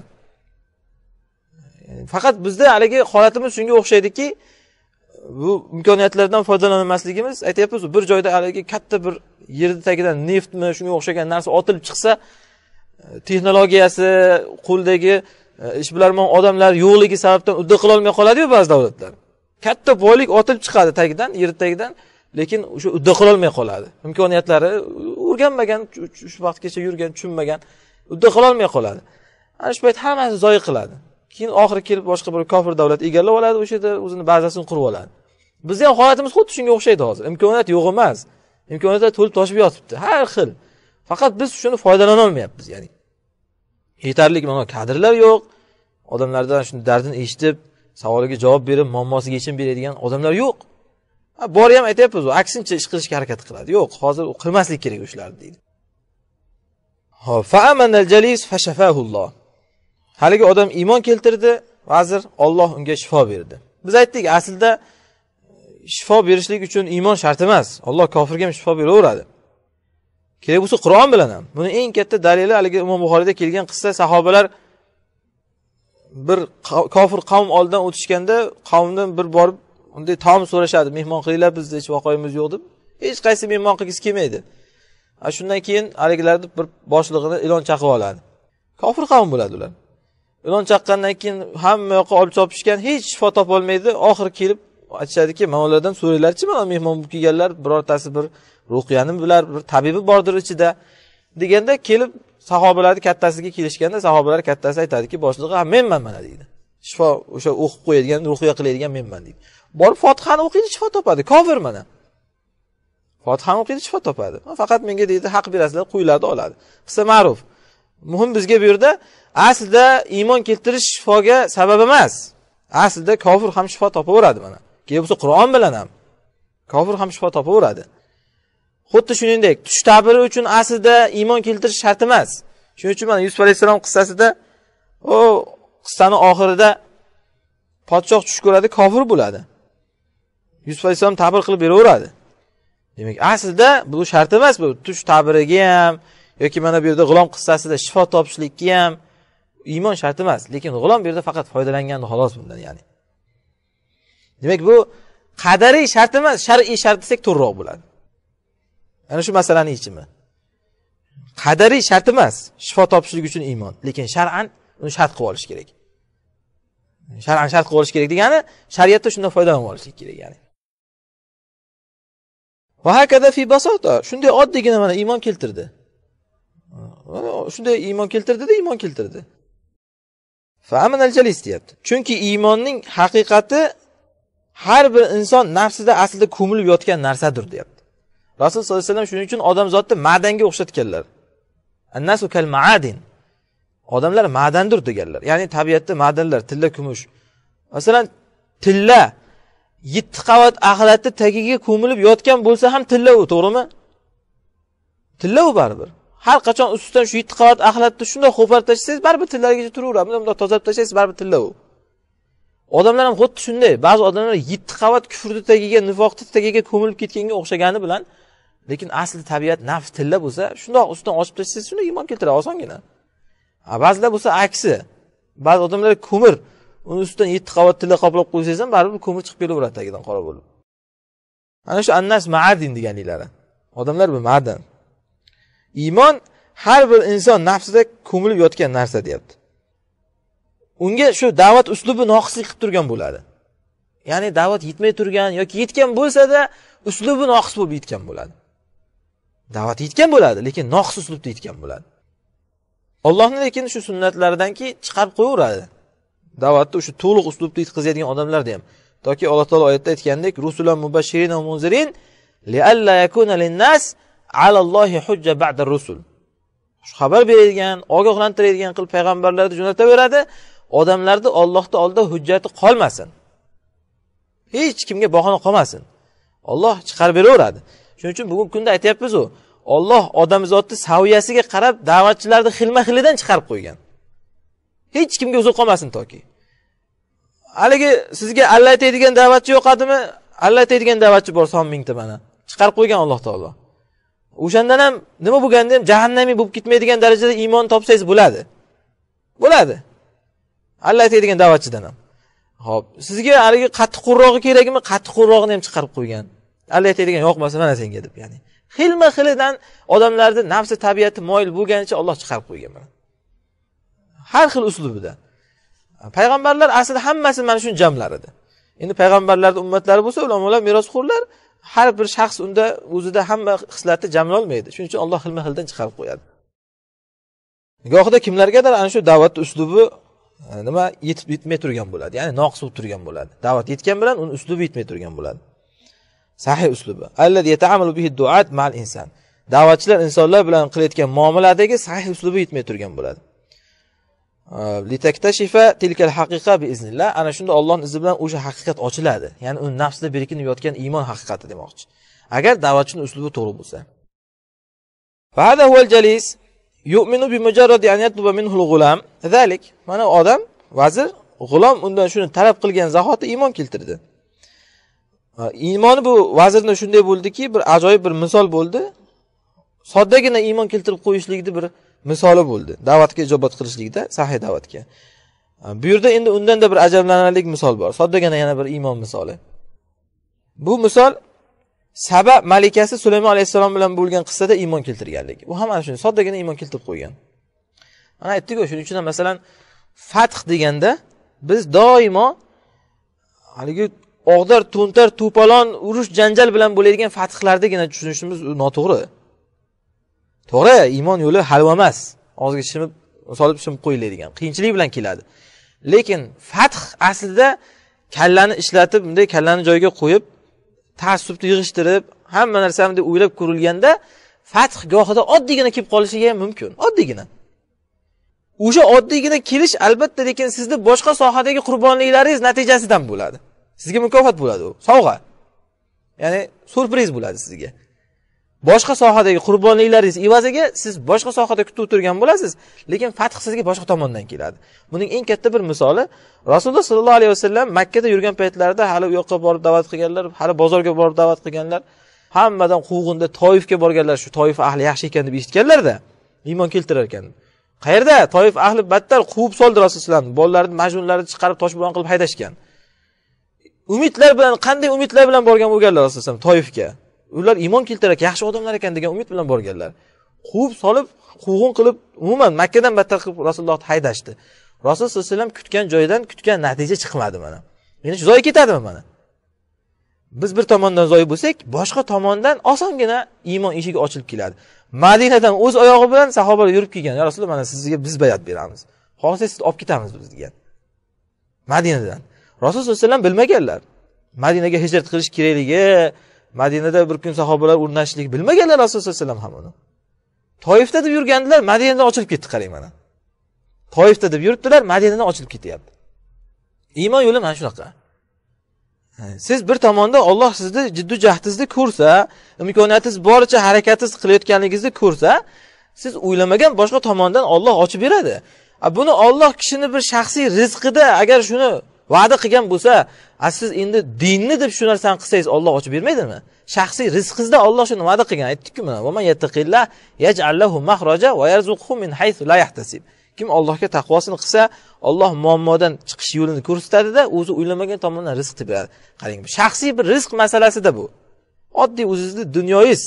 faqat bizda haligi holatimiz shunga o'xshaydiki bu imkoniyatlardan foydalanmasligimiz aytyapmiz bir joyda haligi katta bir yerni tagidan neftmi shunga o'xshagan narsa otilib chiqsa texnologiyasi qo'ldagi e, ishbilarmon odamlar yo'qligi sababdan udda qilolmay qoladiyu ba'zi davlatlar katta boylik otilib chiqadi tagidan yer tagidan lekin o'sha udda qilolmay qoladi imkoniyatlari o'rganmagan shu vaqtgacha yurgan tushunmagan udda qilolmay qoladi ana shu payt hammasi zoyi qiladi keyin oxiri kelib boshqa bir kofir davlat egallab oladi o'sha yerda o'zini bazasini qurib oladi bizni ham holatimiz xuddi shunga o'xshaydi hozir imkoniyat yo'q emas imkoniyatlar to'lib toshib yotibdi har xil faqat biz shuni foydalanolmayapmiz ya'ni yetarli mana kadrlar yo'q odamlardan shuni dardini eshitib savoliga javob berib muammosiga yechim beradigan odamlar yo'q bori ham aytyapmiz aksincha ish qilishga harakat qiladi yo'q hozir u qilmaslik kerak u deydi haligi odam iymon keltirdi vazir olloh unga shifo berdi biz aytdik aslida shifo berishlik uchun iymon shart emas olloh kofirga ham shifo beraveradi kerak bo'lsa qur'on bilan ham buni eng katta dalili haligi imom buxoriyda kelgan qissa sahobalar bir kofir qavm oldidan o'tishganda qavmdan bir borib unday taom so'rashadi mehmon qilinglar bizda hech voqeamiz yo'q deb hech qaysi mehmon qilgisi kelmaydi a shundan keyin haligilarni bir boshlig'ini ilon chaqib oladi kofir qavm bo'ladi ular ilon chaqqandan keyin hamma yoqqa olib chopishgan hech shifo topolmaydi oxiri kelib aytishadiki mana ulardan so'ranglarchi mana mehmon bo'lib kelganlar birortasi bir ruqiyani bilar bir tabibi bordir ichida deganda kelib sahobalarni kattasiga kelishganda sahobalar kattasi aytadiki boshlig'i ha menman mana deydi shifo o'sha o'qib qo'yadigan ruhiya qiladigan menman deydi borib fotihani o'qiydi shifo topadi kofir mana fotihani o'qiydi shifo topadi faqat menga deydi haq berasizlar qo'yiladi oladi qissa ma'ruf muhim bizga bu yerda aslida iymon keltirish shifoga sabab emas aslida kofir ham shifo topaveradi mana keyin bo'lsa qur'on bilan ham kofir ham shifo topaveradi xuddi shuningdek tush ta'biri uchun aslida iymon keltirish shart emas shuning uchun mana yusuf alayhissalom qissasida qissani oxirida podshoh tush ko'radi kofir bo'ladi yusuf alayhissalom tabir qilib beraveradi demak aslida bu shart emas bu tush tabiriga ham yoki mana bu yerda g'ulom qissasida shifo topishlikka ham iymon shart emas lekin g'ulom bu yerda faqat foydalangandi xolos bundan ya'ni demak bu qadariy shart emas shar'iy shart desak to'g'riroq bo'ladi ana shu masalani yechimi qadariy shart emas shifo topishlik uchun iymon lekin shar'an uni shart qilib olish kerak shar'an shart qilib olish kerak degani shariatda shundan foydalanib olishlik kerak ya'ni va hakada fi basota shunday oddiygina mana iymon keltirdi shunday iymon keltirdida iymon keltirdi deyapti chunki iymonning haqiqati har bir inson nafsida aslida ko'milib yotgan narsadir deyapti rasululloh sollallohu alayhi vasallam shuning uchun odamzodni madanga o'xshatganlar odamlar madandir deganlar ya'ni tabiatda madanlar tilla kumush masalan tilla yetti qavat axlatni tagiga ko'milib yotgan bo'lsa ham tilla u to'g'rimi tilla u baribir har qachon ustidan shu yetti qavat axlatni shundoq qo'parib tashlasangiz baribir tillagacha turaveradi bundoq tozalab tashlasangiz baribir tilla u odamlar ham xuddi shunday ba'zi odamlar yetti qavat kufrni tagiga nifoqni tagiga ko'milib ketganga o'xshagani bilan lekin asli tabiat nafs tilla bo'lsa shundoq ustidan ochib tashlasangiz shuni iymon keltiradi osongina ba'zilar bo'lsa aksi ba'zi odamlar ko'mir uni ustidan yetti qavat tilla qoplab qo'ysangiz ham baribir ko'mir chiqib kelaveradi tagidan qora bo'lib ana shu annas maadin deganliklari odamlar bu madan iymon har bir inson nafsida ko'milib yotgan narsa deyapti unga shu da'vat uslubi noqislik qilib turgan bo'ladi ya'ni da'vat yetmay turgan yoki yetgan bo'lsada uslubi noqis bo'lib yetgan bo'ladi da'vat yetgan bo'ladi lekin noqis uslubda yetgan bo'ladi ollohni lekin shu sunnatlaridanki chiqarib qo'yaveradi da'vatni o'sha to'liq uslubda yetkazadigan odamlarni ham toki alloh taolo oyatda aytgandek rusulan mubashirin va munzirin yakuna hujja ba'da rusul xabar beradigan ogohlantiradigan qilib payg'ambarlarni jo'nataveradi odamlarni ollohni oldida hujjati qolmasin hech kimga bahona qolmasin olloh chiqarib beraveradi shuning uchun bugungi kunda aytyapmizu olloh odamzodni saviyasiga qarab da'vatchilarni xilma xilidan chiqarib qo'ygan hech kimga uzr qolmasin toki haligi sizga alla aytadigan da'vatchi yoqadimi alla aytadigan da'vatchi bor son mingta mana chiqarib qo'ygan alloh taolo o'shandan ham nima bo'lganda ham jahannamiy bo'lib ketmaydigan darajada iymon topsangiz bo'ladi bo'ladi alla aytadigan da'vatchidan ham ho'p sizga haligi qattiq qurrog'i kerakmi qattiq qurrog'ini ham chiqarib qo'ygan alla aytadigan yoqmasa mana senga deb ya'ni xilma xilidan odamlarni nafsi tabiati moyil bo'lganicha olloh chiqarib qo'ygan mana har xil uslubida payg'ambarlar aslida hammasi mana shuni jamlar edi endi payg'ambarlarni ummatlari bo'lsa ulamolar merosxo'rlar har bir shaxs unda o'zida hamma hislatni jamlolmaydi shuning uchun olloh xilma xildan chiqarib qo'yadi gohida kimlargadir ana shu da'vatni uslubi e, nima yetib yetmay turgan bo'ladi ya'ni noqis bo'lib turgan bo'ladi da'vat yetgan bilan uni uslubi yetmay turgan bo'ladi sahih uslubi alladhi yata'amalu bihi duat ma'al inson da'vatchilar insonlar bilan qilayotgan muomaladagi sahih uslubi yetmay turgan bo'ladi litaktashifa tilkal haqiqa biiznillah ana shunda ollohni izi bilan o'sha haqiqat ochiladi ya'ni uni nafsida berkinib yotgan iymon haqiqati demoqchi agar da'vatchining uslubi to'g'ri bo'lsa mana odam vazir g'ulom undan shuni talab qilgan zahoti iymon keltirdi iymoni bu vazirni shunday bo'ldiki bir ajoyib bir misol bo'ldi soddagina iymon keltirib qo'yishlikni bir misoli bo'ldi da'vatga ijobat qilishlikda sahiy da'vatga bu yerda endi undanda bir ajablanarli misol bor soddagina yana bir iymon misoli bu misol saba malikasi sulaymon alayhissalom bilan bo'lgan qissada iymon keltirganlik u ham ana shunday soddagina iymon keltirib qo'ygan mana aytdiku shuning uchun ham masalan fath deganda biz doimo haligi og'dar to'ntar to'polon urush janjal bilan bo'ladigan fathlardagina tushunishimiz noto'g'ri to'g'ri iymon yo'li halva emas og'ziga shimib solib shimib qo'yiladigan qiyinchilik bilan keladi lekin fath aslida kallani ishlatib bunday kallani joyiga qo'yib taassubni yig'ishtirib hamma narsa bunday o'ylab ko'rilganda fath gohida oddiygina kelib qolishi ham mumkin oddiygina o'sha oddiygina kelish albatta lekin sizni boshqa sohadagi qurbonliklaringiz natijasidan bo'ladi sizga mukofot bo'ladi u sovg'a ya'ni surpriz bo'ladi sizga boshqa sohadagi qurbonliklaringiz evaziga siz boshqa sohada kutib turgan bo'lasiz lekin fath sizga boshqa tomondan keladi buning eng katta bir misoli rasululloh sollallohu alayhi vasallam makkada yurgan paytlarida hali u yoqqa borib da'vat qilganlar hali bozorga borib da'vat qilganlar hammadan quvg'inda toifga borganlar shu toifa ahli yaxshi ekan deb eshitganlarda iymon keltirar ekan qayerda toif ahli battar quvib soldi rasululloh alayhi vasallam bolalarini majnunlarini chiqarib toshbo'ron qilib haydashgan umidlar bilan qanday umidlar bilan borgan bo'lganlar asosan toifga ular iymon keltirar ekan yaxshi odamlar ekan degan umid bilan borganlar quvib solib quvg'in qilib umuman makkadan battar qilib rasulullohni haydashdi rasul sallallohu alayhi vasallam kutgan joyidan kutgan natija chiqmadi mana endi shu zoyi ketadimi mana biz bir tomondan zoyi bo'lsak boshqa tomondan osongina iymon eshigi ochilib keladi madinadan o'z oyog'i bilan sahobalar yurib kelgan ya rasululloh mana sizga biz bayat beramiz xohlasangiz sizni olib ketamiz biz degan madinadan rasululloh sallallohu alayhi vasallam bilmaganlar madinaga hijrat qilish kerakligi madinada bir kun sahobalar o'rnashishlik bilmaganlar rasululloh sallallohu alayhi vasallam ham uni toifda deb yurgandilar madinadan ochilib ketdi qarang mana toifda deb yuribdilar madinadan ochilib ketyapti iymon yo'li mana shunaqa siz bir tomonda olloh sizni jiddu jahdingizni ko'rsa imkoniyatingiz boricha harakatingizni qilayotganligingizni ko'rsa siz o'ylamagan boshqa tomondan olloh ochib beradi buni olloh kishini bir shaxsiy rizqida agar shuni va'da qilgan bo'lsa a siz endi dinni deb shu narsani qilsangiz olloh ochib bermaydimi shaxsiy rizqingizda olloh shuni va'da qilgan aytdikku kim ollohga taqvosini qilsa olloh muammodan chiqish yo'lini ko'rsatadida o'zi o'ylamagan tomondan rizq beradi qarang shaxsiy bir rizq masalasida bu oddiy o'zizni dunyoyiz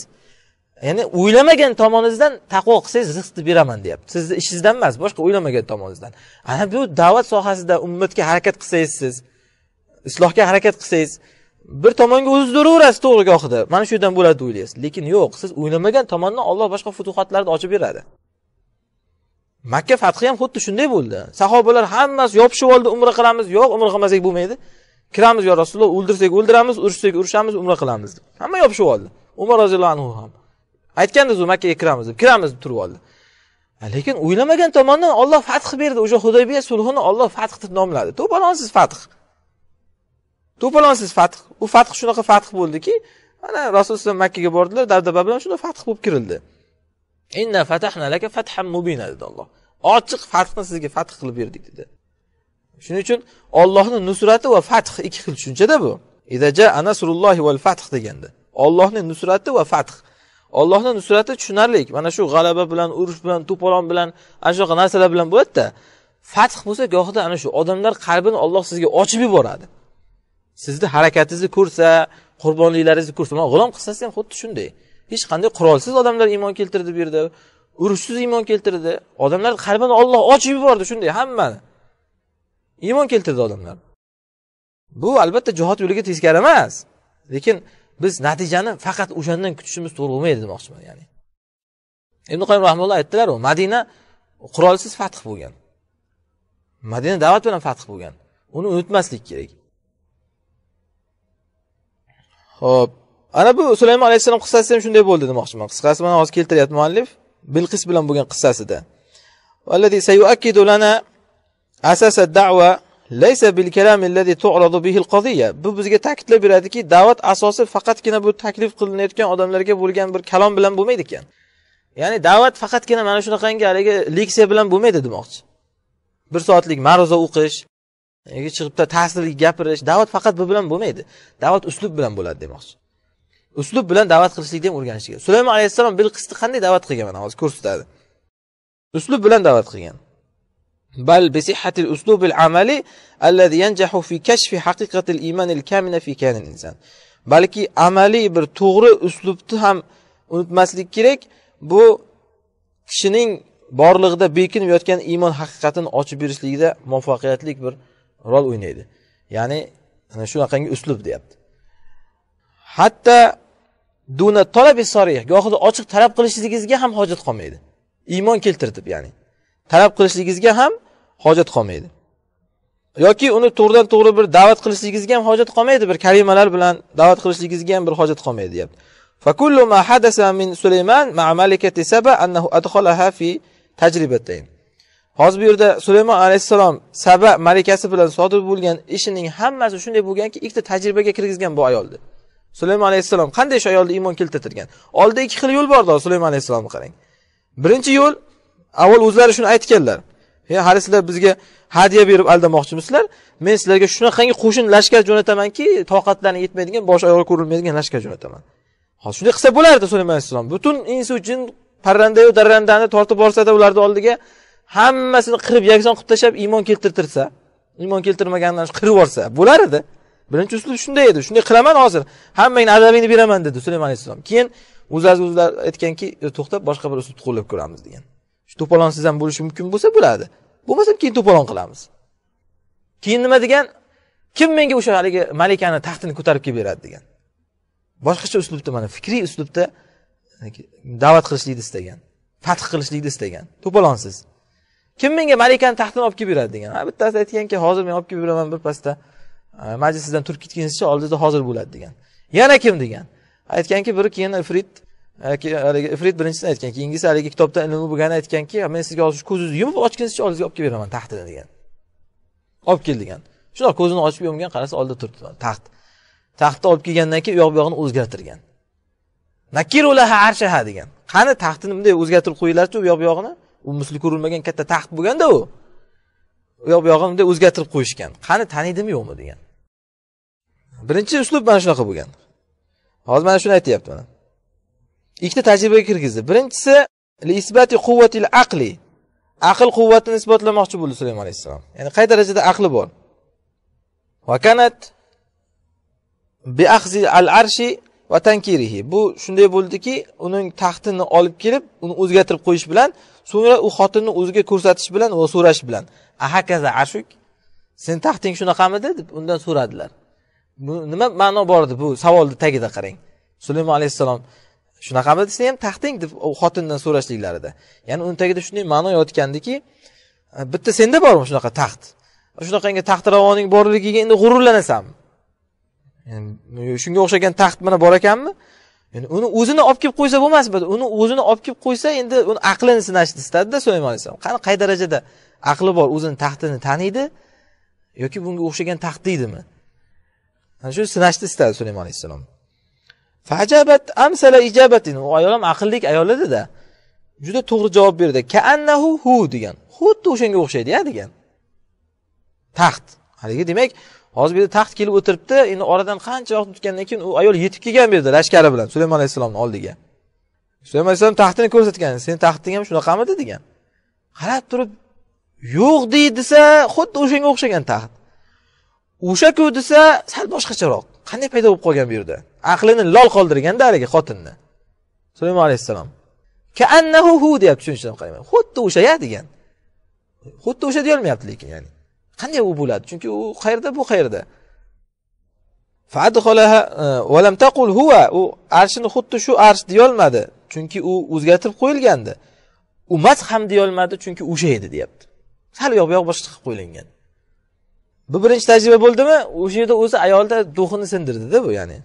ya'ni o'ylamagan tomoningizdan taqvo qilsangiz rizq beraman deyapti sizni ishingizdan emas boshqa o'ylamagan tomoningizdan ana bu da'vat sohasida ummatga harakat qilsangiz siz islohga harakat qilsangiz bir tomonga o'zingiz uraverasiz to'g'rigohida mana shu yerdan bo'ladi deb o'ylaysiz lekin yo'q siz o'ylamagan tomondan olloh boshqa futuhatlarni ochib beradi makka fathi ham xuddi shunday bo'ldi sahobalar hammasi yopishib oldi umra qilamiz yo'q umra qilmasak bo'lmaydi kiramiz yo rasululloh o'ldirsak o'ldiramiz urushsak urushamiz umra qilamiz hamma yopishib oldi umar roziyallohu anhu ham aytgandiz u makkaga kiramiz deb kiramiz deb turib oldi lekin o'ylamagan tomondan olloh fath berdi o'sha hudaybiya sulhini olloh fath deb nomladi to'polonsiz fath to'polonsiz fath u fath shunaqa fath bo'ldiki mana rasululloh makkaga bordilar dabdaba bilan shunda fath bo'lib kirildi inna fatahna laka fatham mubina dedi olloh ochiq fathni sizga fath qilib berdik dedi shuning uchun ollohni nusrati va fath ikki xil tushunchada bu idaja nasrullohi val fath deganda ollohni nusrati va fath ollohni nusrati tushunarli mana shu g'alaba bilan urush bilan to'polon bilan ana shunaqa narsalar bilan bo'ladida fath bo'lsa gohida ana shu odamlar qalbini olloh sizga ochib yuboradi sizni harakatingizni ko'rsa qurbonliklaringizni ko'rsa mana g'ulom qissasi ham xuddi shunday hech qanday qurolsiz odamlar iymon keltirdi bu yerda urushsiz iymon keltirdi odamlar qalbini olloh ochib yubordi shunday hammani iymon keltirdi odamlar bu albatta jihod yo'liga teskari emas lekin biz natijani faqat o'shandan kutishimiz to'g'ri bo'lmaydi demoqchiman ya'ni ibn qoyim rahmulloh aytdilaru madina qurolsiz fath bo'lgan madina da'vat bilan fath bo'lgan uni unutmaslik kerak ho'p ana bu sulaymon alayhissalom qissasi ham shunday bo'ldi demoqchiman qisqasi mana hozir keltiryapti muallif bilqis bilan bo'lgan qissasida Laysa bil allazi tu'radu bihi al-qadiyya. Bu bizga ta'kidlab beradiki, da'vat asosi faqatgina bu taklif qilinayotgan odamlarga bo'lgan bir kalom bilan bo'lmaydi ekan. Ya'ni da'vat faqatgina mana shunaqangi haligi leksiya bilan bo'lmaydi demoqchi. Bir soatlik ma'ruza o'qish, chiqibda ta'sirli gapirish, da'vat faqat bu bilan bo'lmaydi. Da'vat uslub bilan bo'ladi demoqchi. Uslub bilan da'vat qilishlikni ham o'rganish kerak. Sulaymon alayhissalom bil qanday da'vat qilgan mana hozir ko'rsatadi. Uslub bilan da'vat qilgan. بل بصحة الأسلوب العملي الذي ينجح في كشف حقيقة الإيمان الكامنة في كان الإنسان balki amaliy bir to'g'ri uslubni ham unutmaslik kerak bu kishining borlig'ida bekinib yotgan iymon haqiqatini ochib berishligida muvaffaqiyatli bir rol o'ynaydi ya'ni ana shunaqangi uslub deyapti hatto duna talabi sorih gohida ochiq talab qilishligingizga ham hojat qolmaydi iymon keltirtib ya'ni talab qilishligingizga ham hojat qolmaydi yoki uni to'g'ridan to'g'ri bir da'vat qilishligingizga ham hojat qolmaydi bir kalimalar bilan da'vat qilishligingizga ham bir hojat qolmaydi deyapti فكل ما حدث من سليمان مع ملكة سبا أنه أدخلها في تجربتين hozir bu yerda sulaymon alayhissalom saba malikasi bilan sodir bo'lgan ishining hammasi shunday bo'lganki ikkita tajribaga kirgizgan bu ayolni sulaymon alayhissalom qanday shu ayolni iymon keltirtirgan oldida ikki xil yo'l bor sulaymon alayhissalomni qarang birinchi yo'l avval o'zlari shuni aytganlar Ya hali sizlar bizga hadya berib aldamoqchimisizlar men sizlarga shunaqangi qo'shin lashkar jo'natamanki toqatlaring yetmaydigan bosh oyog'i ko'rilmaydigan lashkar jo'nataman hozir shunday qilsa bo'lardi sulaymon alayhissalom butun insu jin parrandayu darrandani tortib borsada ularni oldiga hammasini qirib yakson qilib tashlab iymon keltirtirsa iymon keltirmaganlarni qirib yuborsa bo'lar edi birinchi uslub shunday edi shunday qilaman hozir hammangni adabingni beraman dedi sulaymon alayhissalom keyin o'zlari o'zlari aytganki to'xtab boshqa bir uslubni qo'llab ko'ramiz degan to'polonsiz ham bo'lishi mumkin bo'lsa bo'ladi bo'lmasa keyin to'polon qilamiz keyin nima degan kim menga o'sha haligi malikani taxtini ko'tarib kelib beradi degan boshqacha uslubda mana fikriy uslubda e, da'vat qilishlikni istagan fath qilishlikni istagan to'polonsiz kim menga malikani taxtini olib kelib beradi degan bittasi aytganki hozir men olib kelib beraman birpasda e, majlisdan turib ketgunizcha oldingizda hozir bo'ladi degan yana kim degan aytganki biri keyin ifrit haligi ifrit birinchisini aytgan keyingisi haligi kitobda ilmi bo'lgani aytganki men sizga hozir ko'zingizni yumib ochgunizcha oldingizga olib kelib beraman taxtini degan olib kel degan shundoq ko'zini ochib yumgan qarasa oldida turibdi taxt taxtni olib kelgandan keyin u yoq bu yog'ini o'zgartirgan arshaha degan qani taxtini bunday o'zgartirib qo'yilarchi u yoq bu yog'ini u misli ko'rilmagan katta taxt bo'lganda u u yoq bu yog'ini bunday o'zgartirib qo'yishgan qani taniydimi yo'qmi degan birinchi uslub mana shunaqa bo'lgan hozir mana shuni aytyapti mana ikkita tajribaga kirgizdi birinchisi isbati quvvatil aqli aql quvvatini isbotlamoqchi bo'ldi sulaymon alayhissalom ya'ni qay darajada aqli bor vakanat biahzi al arshi va tankirihi bu shunday bo'ldiki uning taxtini olib kelib uni o'zgartirib qo'yish bilan so'ngra u xotinni o'ziga ko'rsatish bilan va so'rash bilan ahakaza ashuk sen taxting shunaqamidi deb undan so'radilar bu nima ma'no bor edi bu savolni tagida qarang sulaymon alayhissalom shunaqami desa ham taxting deb xotindan so'rashliklarida ya'ni uni tagida shunday ma'no yotgandiki bitta senda bormi shunaqa taxt shunaqangi taxti ravoning borligiga endi g'ururlanasanmi shunga o'xshagan taxt mana bor ekanmi endi uni o'zini olib kelib qo'ysa bo'lmasmi uni o'zini olib kelib qo'ysa endi uni aqlini sinashni istadida sulaymon alayhissalom qani qay darajada aqli bor o'zini taxtini taniydi yoki bunga o'xshagan taxt deydimi ana shu sinashni istadi sulaymon alayhissalom fajabat amsala ijobatin u ayol ham aqllik ayol edida juda to'g'ri javob berdi kaannahu hu degan xuddi o'shanga o'xshaydi ya degan taxt haligi demak hozir bu yerda taxt kelib o'tiribdi endi oradan qancha vaqt o'tgandan keyin u ayol yetib kelgan bu yerda lashkari bilan sulaymon alayhissalomni oldiga sulaymon alayhissalom taxtini ko'rsatgan seni taxting ham shunaqamidi degan qarab turib yo'q deydi desa xuddi o'shanga o'xshagan taxt o'sha o'shaku desa sal boshqacharoq qanday paydo bo'lib qolgan bu yerda aqlini lol qoldirganda haligi xotinni sulaymon alayhissalom kaannahu hu deyapti tushunishdan qaramay xuddi o'sha ya degan xuddi o'sha deyolmayapti lekin ya'ni qanday u bo'ladi chunki u qayerda bu qayerda e, u arshini xuddi shu arsh deyolmadi chunki u o'zgartirib qo'yilgandi u mas ham deyolmadi chunki o'sha edi deyapti sal yoq bu yoq boshqa qilib qo'yilgan bu birinchi tajriba bo'ldimi o'sha yerda o'zi ayolda duhini sindirdida bu ya'ni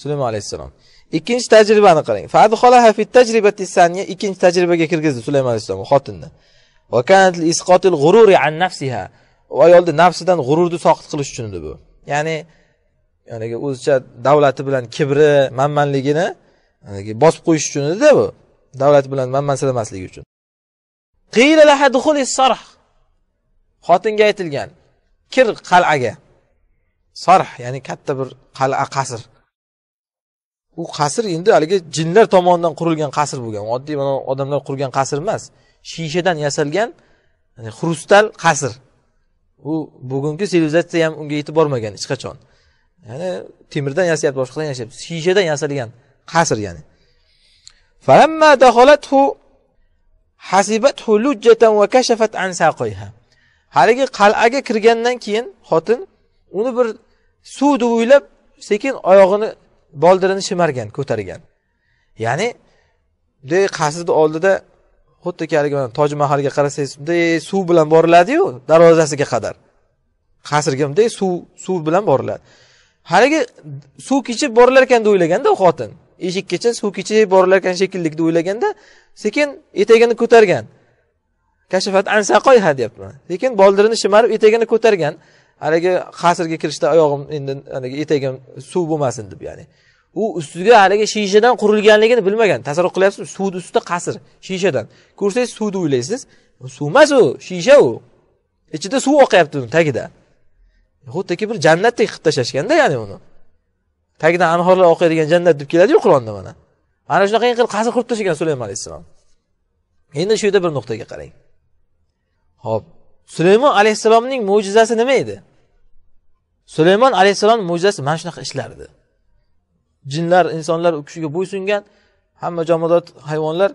sulaymon alayhissalom ikkinchi tajribani qarang ikkinchi tajribaga kirgizdi sulaymon alayhissalom xotinni u ayolni nafsidan g'ururni soqit qilish uchun edi bu ya'ni haligi o'zicha davlati bilan kibri manmanligini haligi bosib qo'yish uchun edida bu davlat bilan manmansiramasligi uchun xotinga aytilgan kir qal'aga sarh ya'ni katta bir qal'a qasr u qasr endi haligi jinlar tomonidan qurilgan qasr bo'lgan oddiy mana odamlar qurgan qasr emas shishadan yasalgan yani xrustal qasr u bugungi sivilizatsiya ham unga yetib bormagan hech qachon ya'ni temirdan yasayapti boshqadan yasayapti shishadan yasalgan qasr ya'ni haligi qal'aga kirgandan keyin xotin uni bir deb o'ylab sekin oyog'ini boldirini shimargan ko'targan ya'ni bunday qasrni oldida xuddi haligi toj mahalga qarasangiz bunday suv bilan boriladiyu darvozasiga qadar qasrga bunday suv suv bilan boriladi haligi suv kechib borilar ekan deb o'ylaganda u xotin eshikkacha suv kechib borilar ekan shekilli deb o'ylaganda sekin etagini ko'targan kashafat ansaqoyha deyapman lekin boldirini shimarib etagini ko'targan haligi qasrga kirishda oyog'im endi haligi etagim suv bo'lmasin deb ya'ni u ustiga haligi shishadan qurilganligini bilmagan tasavvur qilyapsizmi suvni ustida qasr shishadan ko'rsangiz suvni o'ylaysiz suv emas u shisha u ichida suv oqyapti uni tagida xuddiki bir jannatdek qilib tashlashganda ya'ni uni tagidan anhorlar oqadigan jannat deb keladiyu qur'onda mana mana shunaqangi qilib qasr qurib tashlagan sulaymon alayhissalom endi shu yerda bir nuqtaga qarang ho'p sulaymon alayhissalomning mo'jizasi nima edi sulaymon alayhissalomni mo'jizasi mana shunaqa ishlardi jinlar insonlar u kishiga bo'ysungan hamma jomadot hayvonlar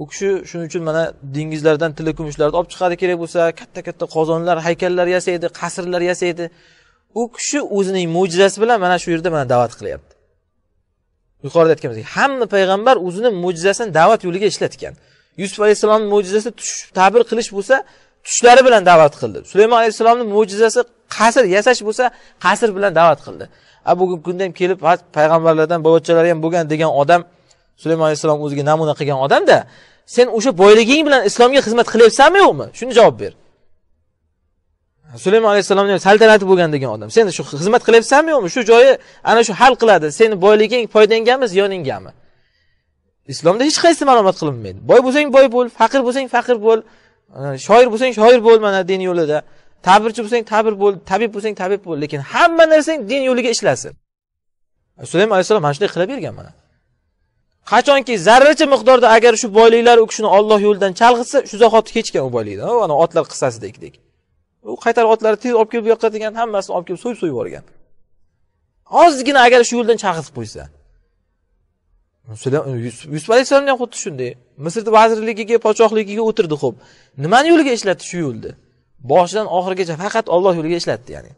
u kishi shuning uchun mana dengizlardan tilla kumushlarni olib chiqadi kerak bo'lsa katta katta qozonlar haykallar yasaydi qasrlar yasaydi u kishi o'zining mo'jizasi bilan mana shu yerda mana da'vat qilyapti yuqorida aytganimizdek hamma payg'ambar o'zini mo'jizasini da'vat yo'liga ishlatgan yusuf alayhissalomni mo'jizasi tush ta'bir qilish bo'lsa tushlari bilan da'vat qildi sulaymon alayhissalomni mo'jizasi qasr yasash bo'lsa qasr bilan da'vat qildi a bugungi kunda ham kelib payg'ambarlardan bobochchalari ham bo'lgan degan odam sulaymon alayhissalom o'ziga namuna qilgan odamda sen o'sha boyliging bilan islomga xizmat qilyapsanmi yo'qmi shuni javob ber sulaymon alayhissalomni ham saltanati bo'lgan degan odam sen shu xizmat qilyapsanmi yo'qmi shu joyi ana shu hal qiladi seni boyliging foydangami ziyoningami islomda hech qaysi ma'lumot qilinmaydi boy bo'lsang boy bo'l faqir bo'lsang faqir bo'l shoir bo'lsang shoir bo'l mana din yo'lida tabirchi bo'lsang tabir bo'l tabib bo'lsang tabib bo'l lekin hamma narsang din yo'liga ishlasin sulaymon alayhissalom mana shunday qilib bergan mana qachonki zarracha miqdorda agar shu boyliklar u kishini olloh yo'lidan chalg'itsa shu zahoti kechgan u boylikdan ana otlar qissasidagidek u qaytar otlarni tez olib kelib yoqqa degan hammasini olib kelib so'yib so'yib yuborgan ozgina agar shu yo'ldan chalg'itib qo'ysa yusuf alayhissalom ham xuddi shunday misrni vazirligiga podshohligiga o'tirdi xo'p nimani yo'liga ishlatdi shu yo'lni boshidan oxirigacha faqat olloh yo'liga ishlatdi ya'ni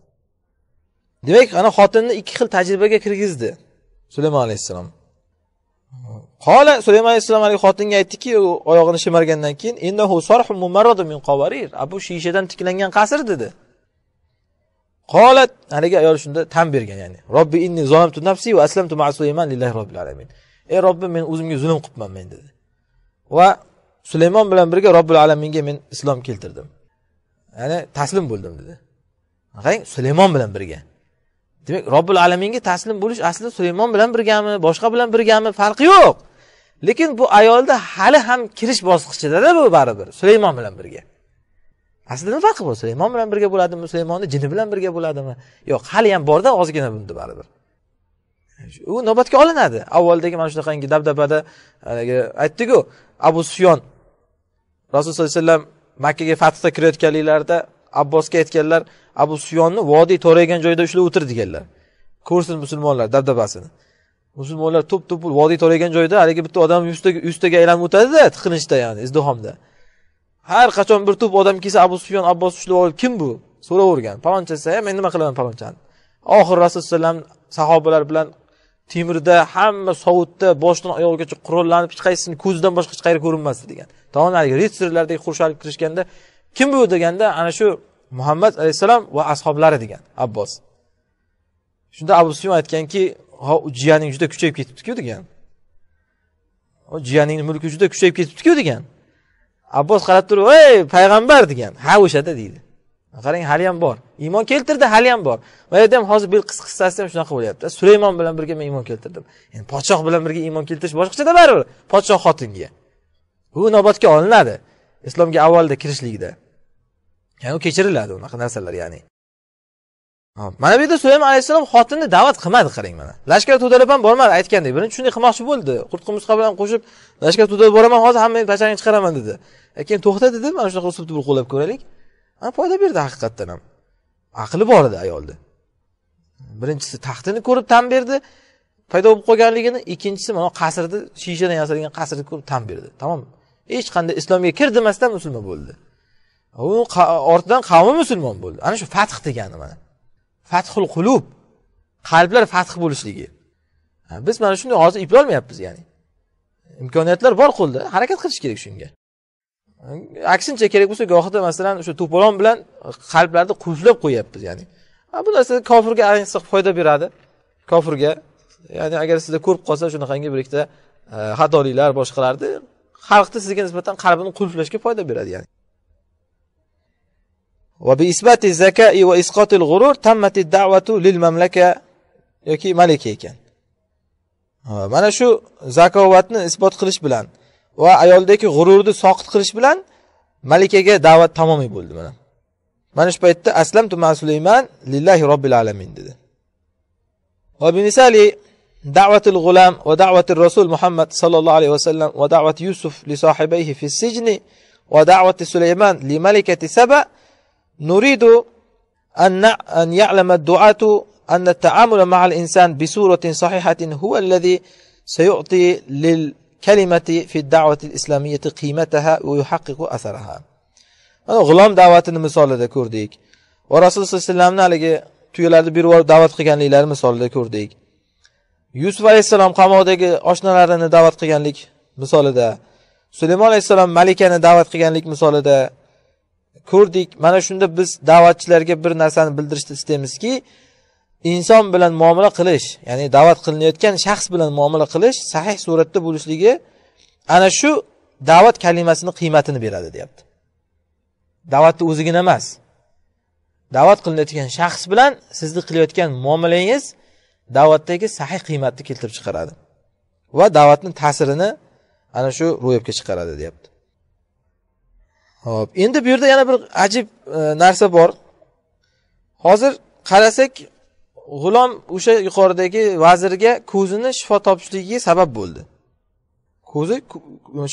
demak ana xotinni ikki xil tajribaga kirgizdi sulaymon alayhissalom qola sulaymon alayhissalom haligi xotinga aytdiki u oyog'ini shimargandan keyin bu shishadan tiklangan qasr dedi qolat haligi ayol shunda tan bergan ya'ni robbi inni zolamtu nafsi va aslamtu lillahi robbil alamin ey robbim men o'zimga zulm qilibman men dedi va sulaymon bilan birga robbil alaminga men islom keltirdim ya'ni taslim bo'ldim dedi qarang sulaymon bilan birga demak robbil alaminga taslim bo'lish asli sulaymon bilan birgami boshqa bilan birgami farqi yo'q lekin bu ayolda hali ham kirish bosqichidada bu baribir sulaymon bilan birga aslida nima farqi bor sulaymon bilan birga bo'ladimi sulaymonni jini bilan birga bo'ladimi yo'q hali ham borda ozgina bunda baribir u navbatga olinadi avvaldagi mana shunaqangi dabdabada haligi aytdiku abu sufyon rasululloh sallallohu alayhi vasallam makkaga fathda kirayotganliklarida abbosga aytganlar abu sufyonni vodiy toraygan joyda ushlab o'tir deganlar ko'rsin musulmonlar dabdabasini musulmonlar to'p to'p vodiy toraygan joyda haligi bitta odam yuztaga aylanib o'tadida tiqinishda ya'ni izdihomda har qachon bir to'p odam kelsa abu sufyon abbos ushlab olib kim bu so'ravergan palonchasi men nima qilaman palonchani oxiri rasululloh alayhi vasallam sahobalar bilan temirda hamma sovutda boshdan oyog'igacha qurollanib hech qaysini ko'zidan boshqa hech qayeri ko'rinmasdi degan tamom haligi ritsarlardek qurshalib kirishganda kim bu deganda ana shu muhammad alayhissalom va ashoblari degan abbos shunda abu sufyon aytganki ho jiyaning juda kuchayib ketibdiku degan jiyaningni mulki juda kuchayib ketibdiku degan abbos qarab turib ey payg'ambar degan ha o'shada deydi qarang hali ham bor iymon keltirdi hali ham bor va yerda ham hozir bilqis qissasi ham shunaqa bo'lyapti sulaymon bilan birga men iymon keltirdim endi podshoh bilan birga iymon keltirish boshqachada baribir podshoh xotinga u inobatga olinadi islomga avvalda kirishlikda ya'ni u kechiriladi unaqa narsalar ya'ni mana bu yerda sulaymon alayhissalom xotinni da'vat qilmadi qarang mana lashkar to'dalab ham bormadi aytgandek birinchi shunday qilmoqchi bo'ldi qurt qumursqa bilan qo'shib lashkar to'dalab boraman hozir hammangni pachangni chiqaraman dedi keyin to'xta dedi mana shunaqa uslubni bir qo'llab ko'raylik foyda berdi haqiqatdan ham aqli bor edi ayolni birinchisi taxtini ko'rib tan berdi paydo bo'lib qolganligini ikkinchisi mana qasrni shishadan yasalgan qasrni ko'rib tan berdi tamom hech qanday islomga kir demasdan musulmon bo'ldi u ortidan qavmi musulmon bo'ldi ana shu fath degani mana fathul qulub qalblar fath bo'lishligi biz mana shunday hozir eplolmayapmiz ya'ni imkoniyatlar bor qo'lda harakat qilish kerak shunga aksincha kerak bo'lsa gohida masalan o'sha to'polon bilan qalblarni qulflab qo'yyapmiz ya'ni bu narsa kofirga ayniqsa foyda beradi kofirga ya'ni agar sizda ko'rib qolsa shunaqangi bir ikkita xatoliklar e, boshqalarni xalqni sizga nisbatan qalbini qulflashga foyda beradi ya'ni va isqotil وإسقاط الغرور تمت lil للمملكة yoki malika ekan mana shu zakovatni isbot qilish bilan va ayoldagi g'ururni soqit qilish bilan malikaga da'vat tamomiy bo'ldi mana mana shu paytda aslamtu ma sulayman lillahi robbil alamin dedi va bimisali da'vatul g'ulam va da'vatul rasul muhammad sallallohu alayhi vasallam va da'vat yusuf li sohibayhi fi sijni va da'vati sulayman li malikati saba nuridu أن أن يعلم الدعاة أن التعامل مع الإنسان بصورة صحيحة هو الذي سيعطي لل kalimati fi davati islamiyati qiymataha va yuhaqqiqu asaraha mana g'ulom da'vatini misolida ko'rdik va rasululloh sallallohu alayhi vasallamni haligi tuyalarni berib yuborib da'vat qilganliklari misolida ko'rdik yusuf alayhissalom qamoqdagi oshnalarini da'vat qilganlik misolida sulaymon alayhissalom malikani da'vat qilganlik misolida ko'rdik mana shunda biz da'vatchilarga bir narsani bildirishni istaymizki inson bilan muomala qilish ya'ni da'vat qilinayotgan shaxs bilan muomala qilish sahih suratda bo'lishligi ana shu da'vat kalimasini qiymatini beradi deyapti da'vatni o'zigina emas da'vat qilinayotgan shaxs bilan sizni qilayotgan muomalangiz da'vatdagi sahih qiymatni keltirib chiqaradi va da'vatni ta'sirini ana shu ro'yobga chiqaradi deyapti ho'p endi bu yerda yana bir ajib e, narsa bor hozir qarasak g'ulom o'sha yuqoridagi vazirga ko'zini shifo topishligiga sabab bo'ldi ko'zi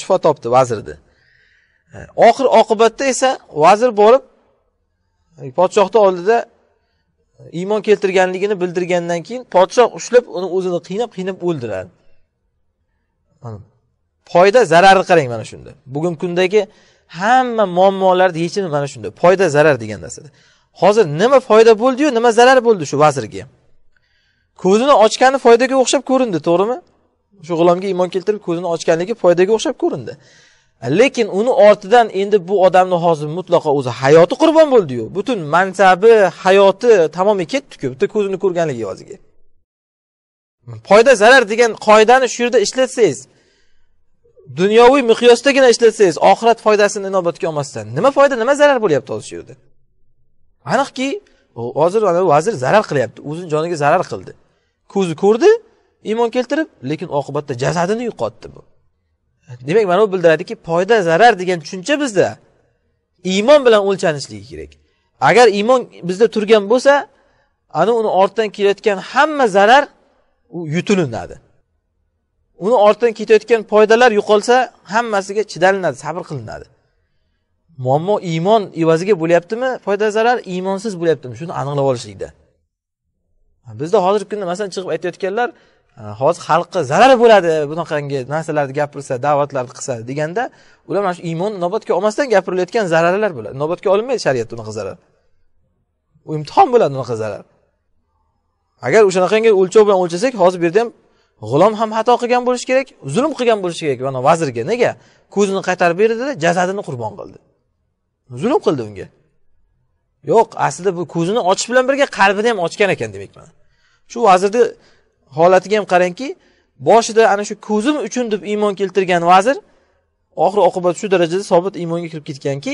shifo topdi vazirni oxir oqibatda esa vazir borib e, podshohni oldida e, iymon keltirganligini bildirgandan keyin podshoh ushlab uni o'zini qiynab qiynab o'ldiradi foyda zararni qarang mana shunda bugungi kundagi hamma muammolarni yechimi mana shunda foyda zarar degan narsada hozir nima foyda bo'ldiyu nima zarar bo'ldi shu vazirga ko'zini ochgani foydaga o'xshab ko'rindi to'g'rimi shu g'ulomga iymon keltirib ko'zini ochganligi foydaga o'xshab ko'rindi lekin uni ortidan endi bu odamni hozir mutlaqo o'zi hayoti qurbon bo'ldiyu butun mansabi hayoti tamomiy ketdiku bitta ko'zini ko'rganligi evaziga foyda zarar degan qoidani shu yerda ishlatsangiz dunyoviy miqyosdagina ishlatsangiz oxirat foydasini inobatga olmasdan nima foyda nima zarar bo'lyapti hozir shu yerda aniqki hozir ana vazir zarar qilyapti o'zini joniga zarar qildi ko'zi ko'rdi iymon keltirib lekin oqibatda jasadini yo'qotdi bu demak mana bu bildiradiki foyda zarar degan tushuncha bizda iymon bilan o'lchanishligi kerak agar iymon bizda turgan bo'lsa ana uni ortdan kelayotgan hamma zarar u yutilinadi uni ortdan ketayotgan foydalar yo'qolsa hammasiga chidalinadi sabr qilinadi muammo iymon evaziga bo'lyaptimi foyda zarar iymonsiz bo'lyaptimi shuni aniqlab olishlikda bizda hozirgi kunda masalan chiqib aytayotganlar hozir xalqqa zarar bo'ladi bunaqangi narsalarni gapirsa da'vatlarni qilsa deganda ular mana shu iymon inobatga olmasdan gapirilayotgan zararlar bo'ladi inobatga olinmaydi shariatda unaqa zarar u imtihon bo'ladi unaqa zarar agar o'shanaqangi o'lchov bilan o'lchasak hozir bu yerda ham g'ulom ham xato qilgan bo'lishi kerak zulm qilgan bo'lishi kerak mana vazirga nega ko'zini qaytarib berdida jasadini qurbon qildi zulm qildi unga yo'q aslida bu ko'zini ochish bilan birga qalbini ham ochgan ekan demak mana shu vazirni holatiga ham qarangki boshida ana shu ko'zim uchun deb iymon keltirgan vazir oxir oqibat shu darajada sobit iymonga kirib ketganki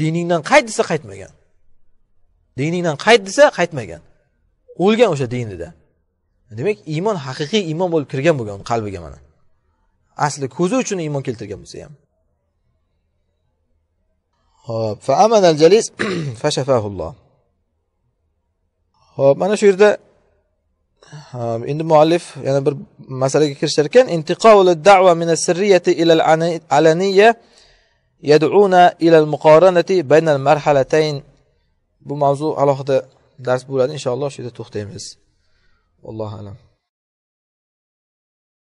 diningdan qayt desa qaytmagan diningdan qayt desa qaytmagan o'lgan o'sha dinida demak iymon haqiqiy iymon bo'lib kirgan bo'lgan qalbiga mana asli ko'zi uchun iymon keltirgan bo'lsa ham hop faamanal jalis fashafahulloh hop mana shu yerda endi muallif yana bir masalaga kirishar ekan intiqol da'va min as-sirriyati ila al-alaniya yad'una ila al-muqoranati bayna al-marhalatayn bu mavzu alohida dars bo'ladi inshaalloh shu yerda to'xtaymiz allohu alam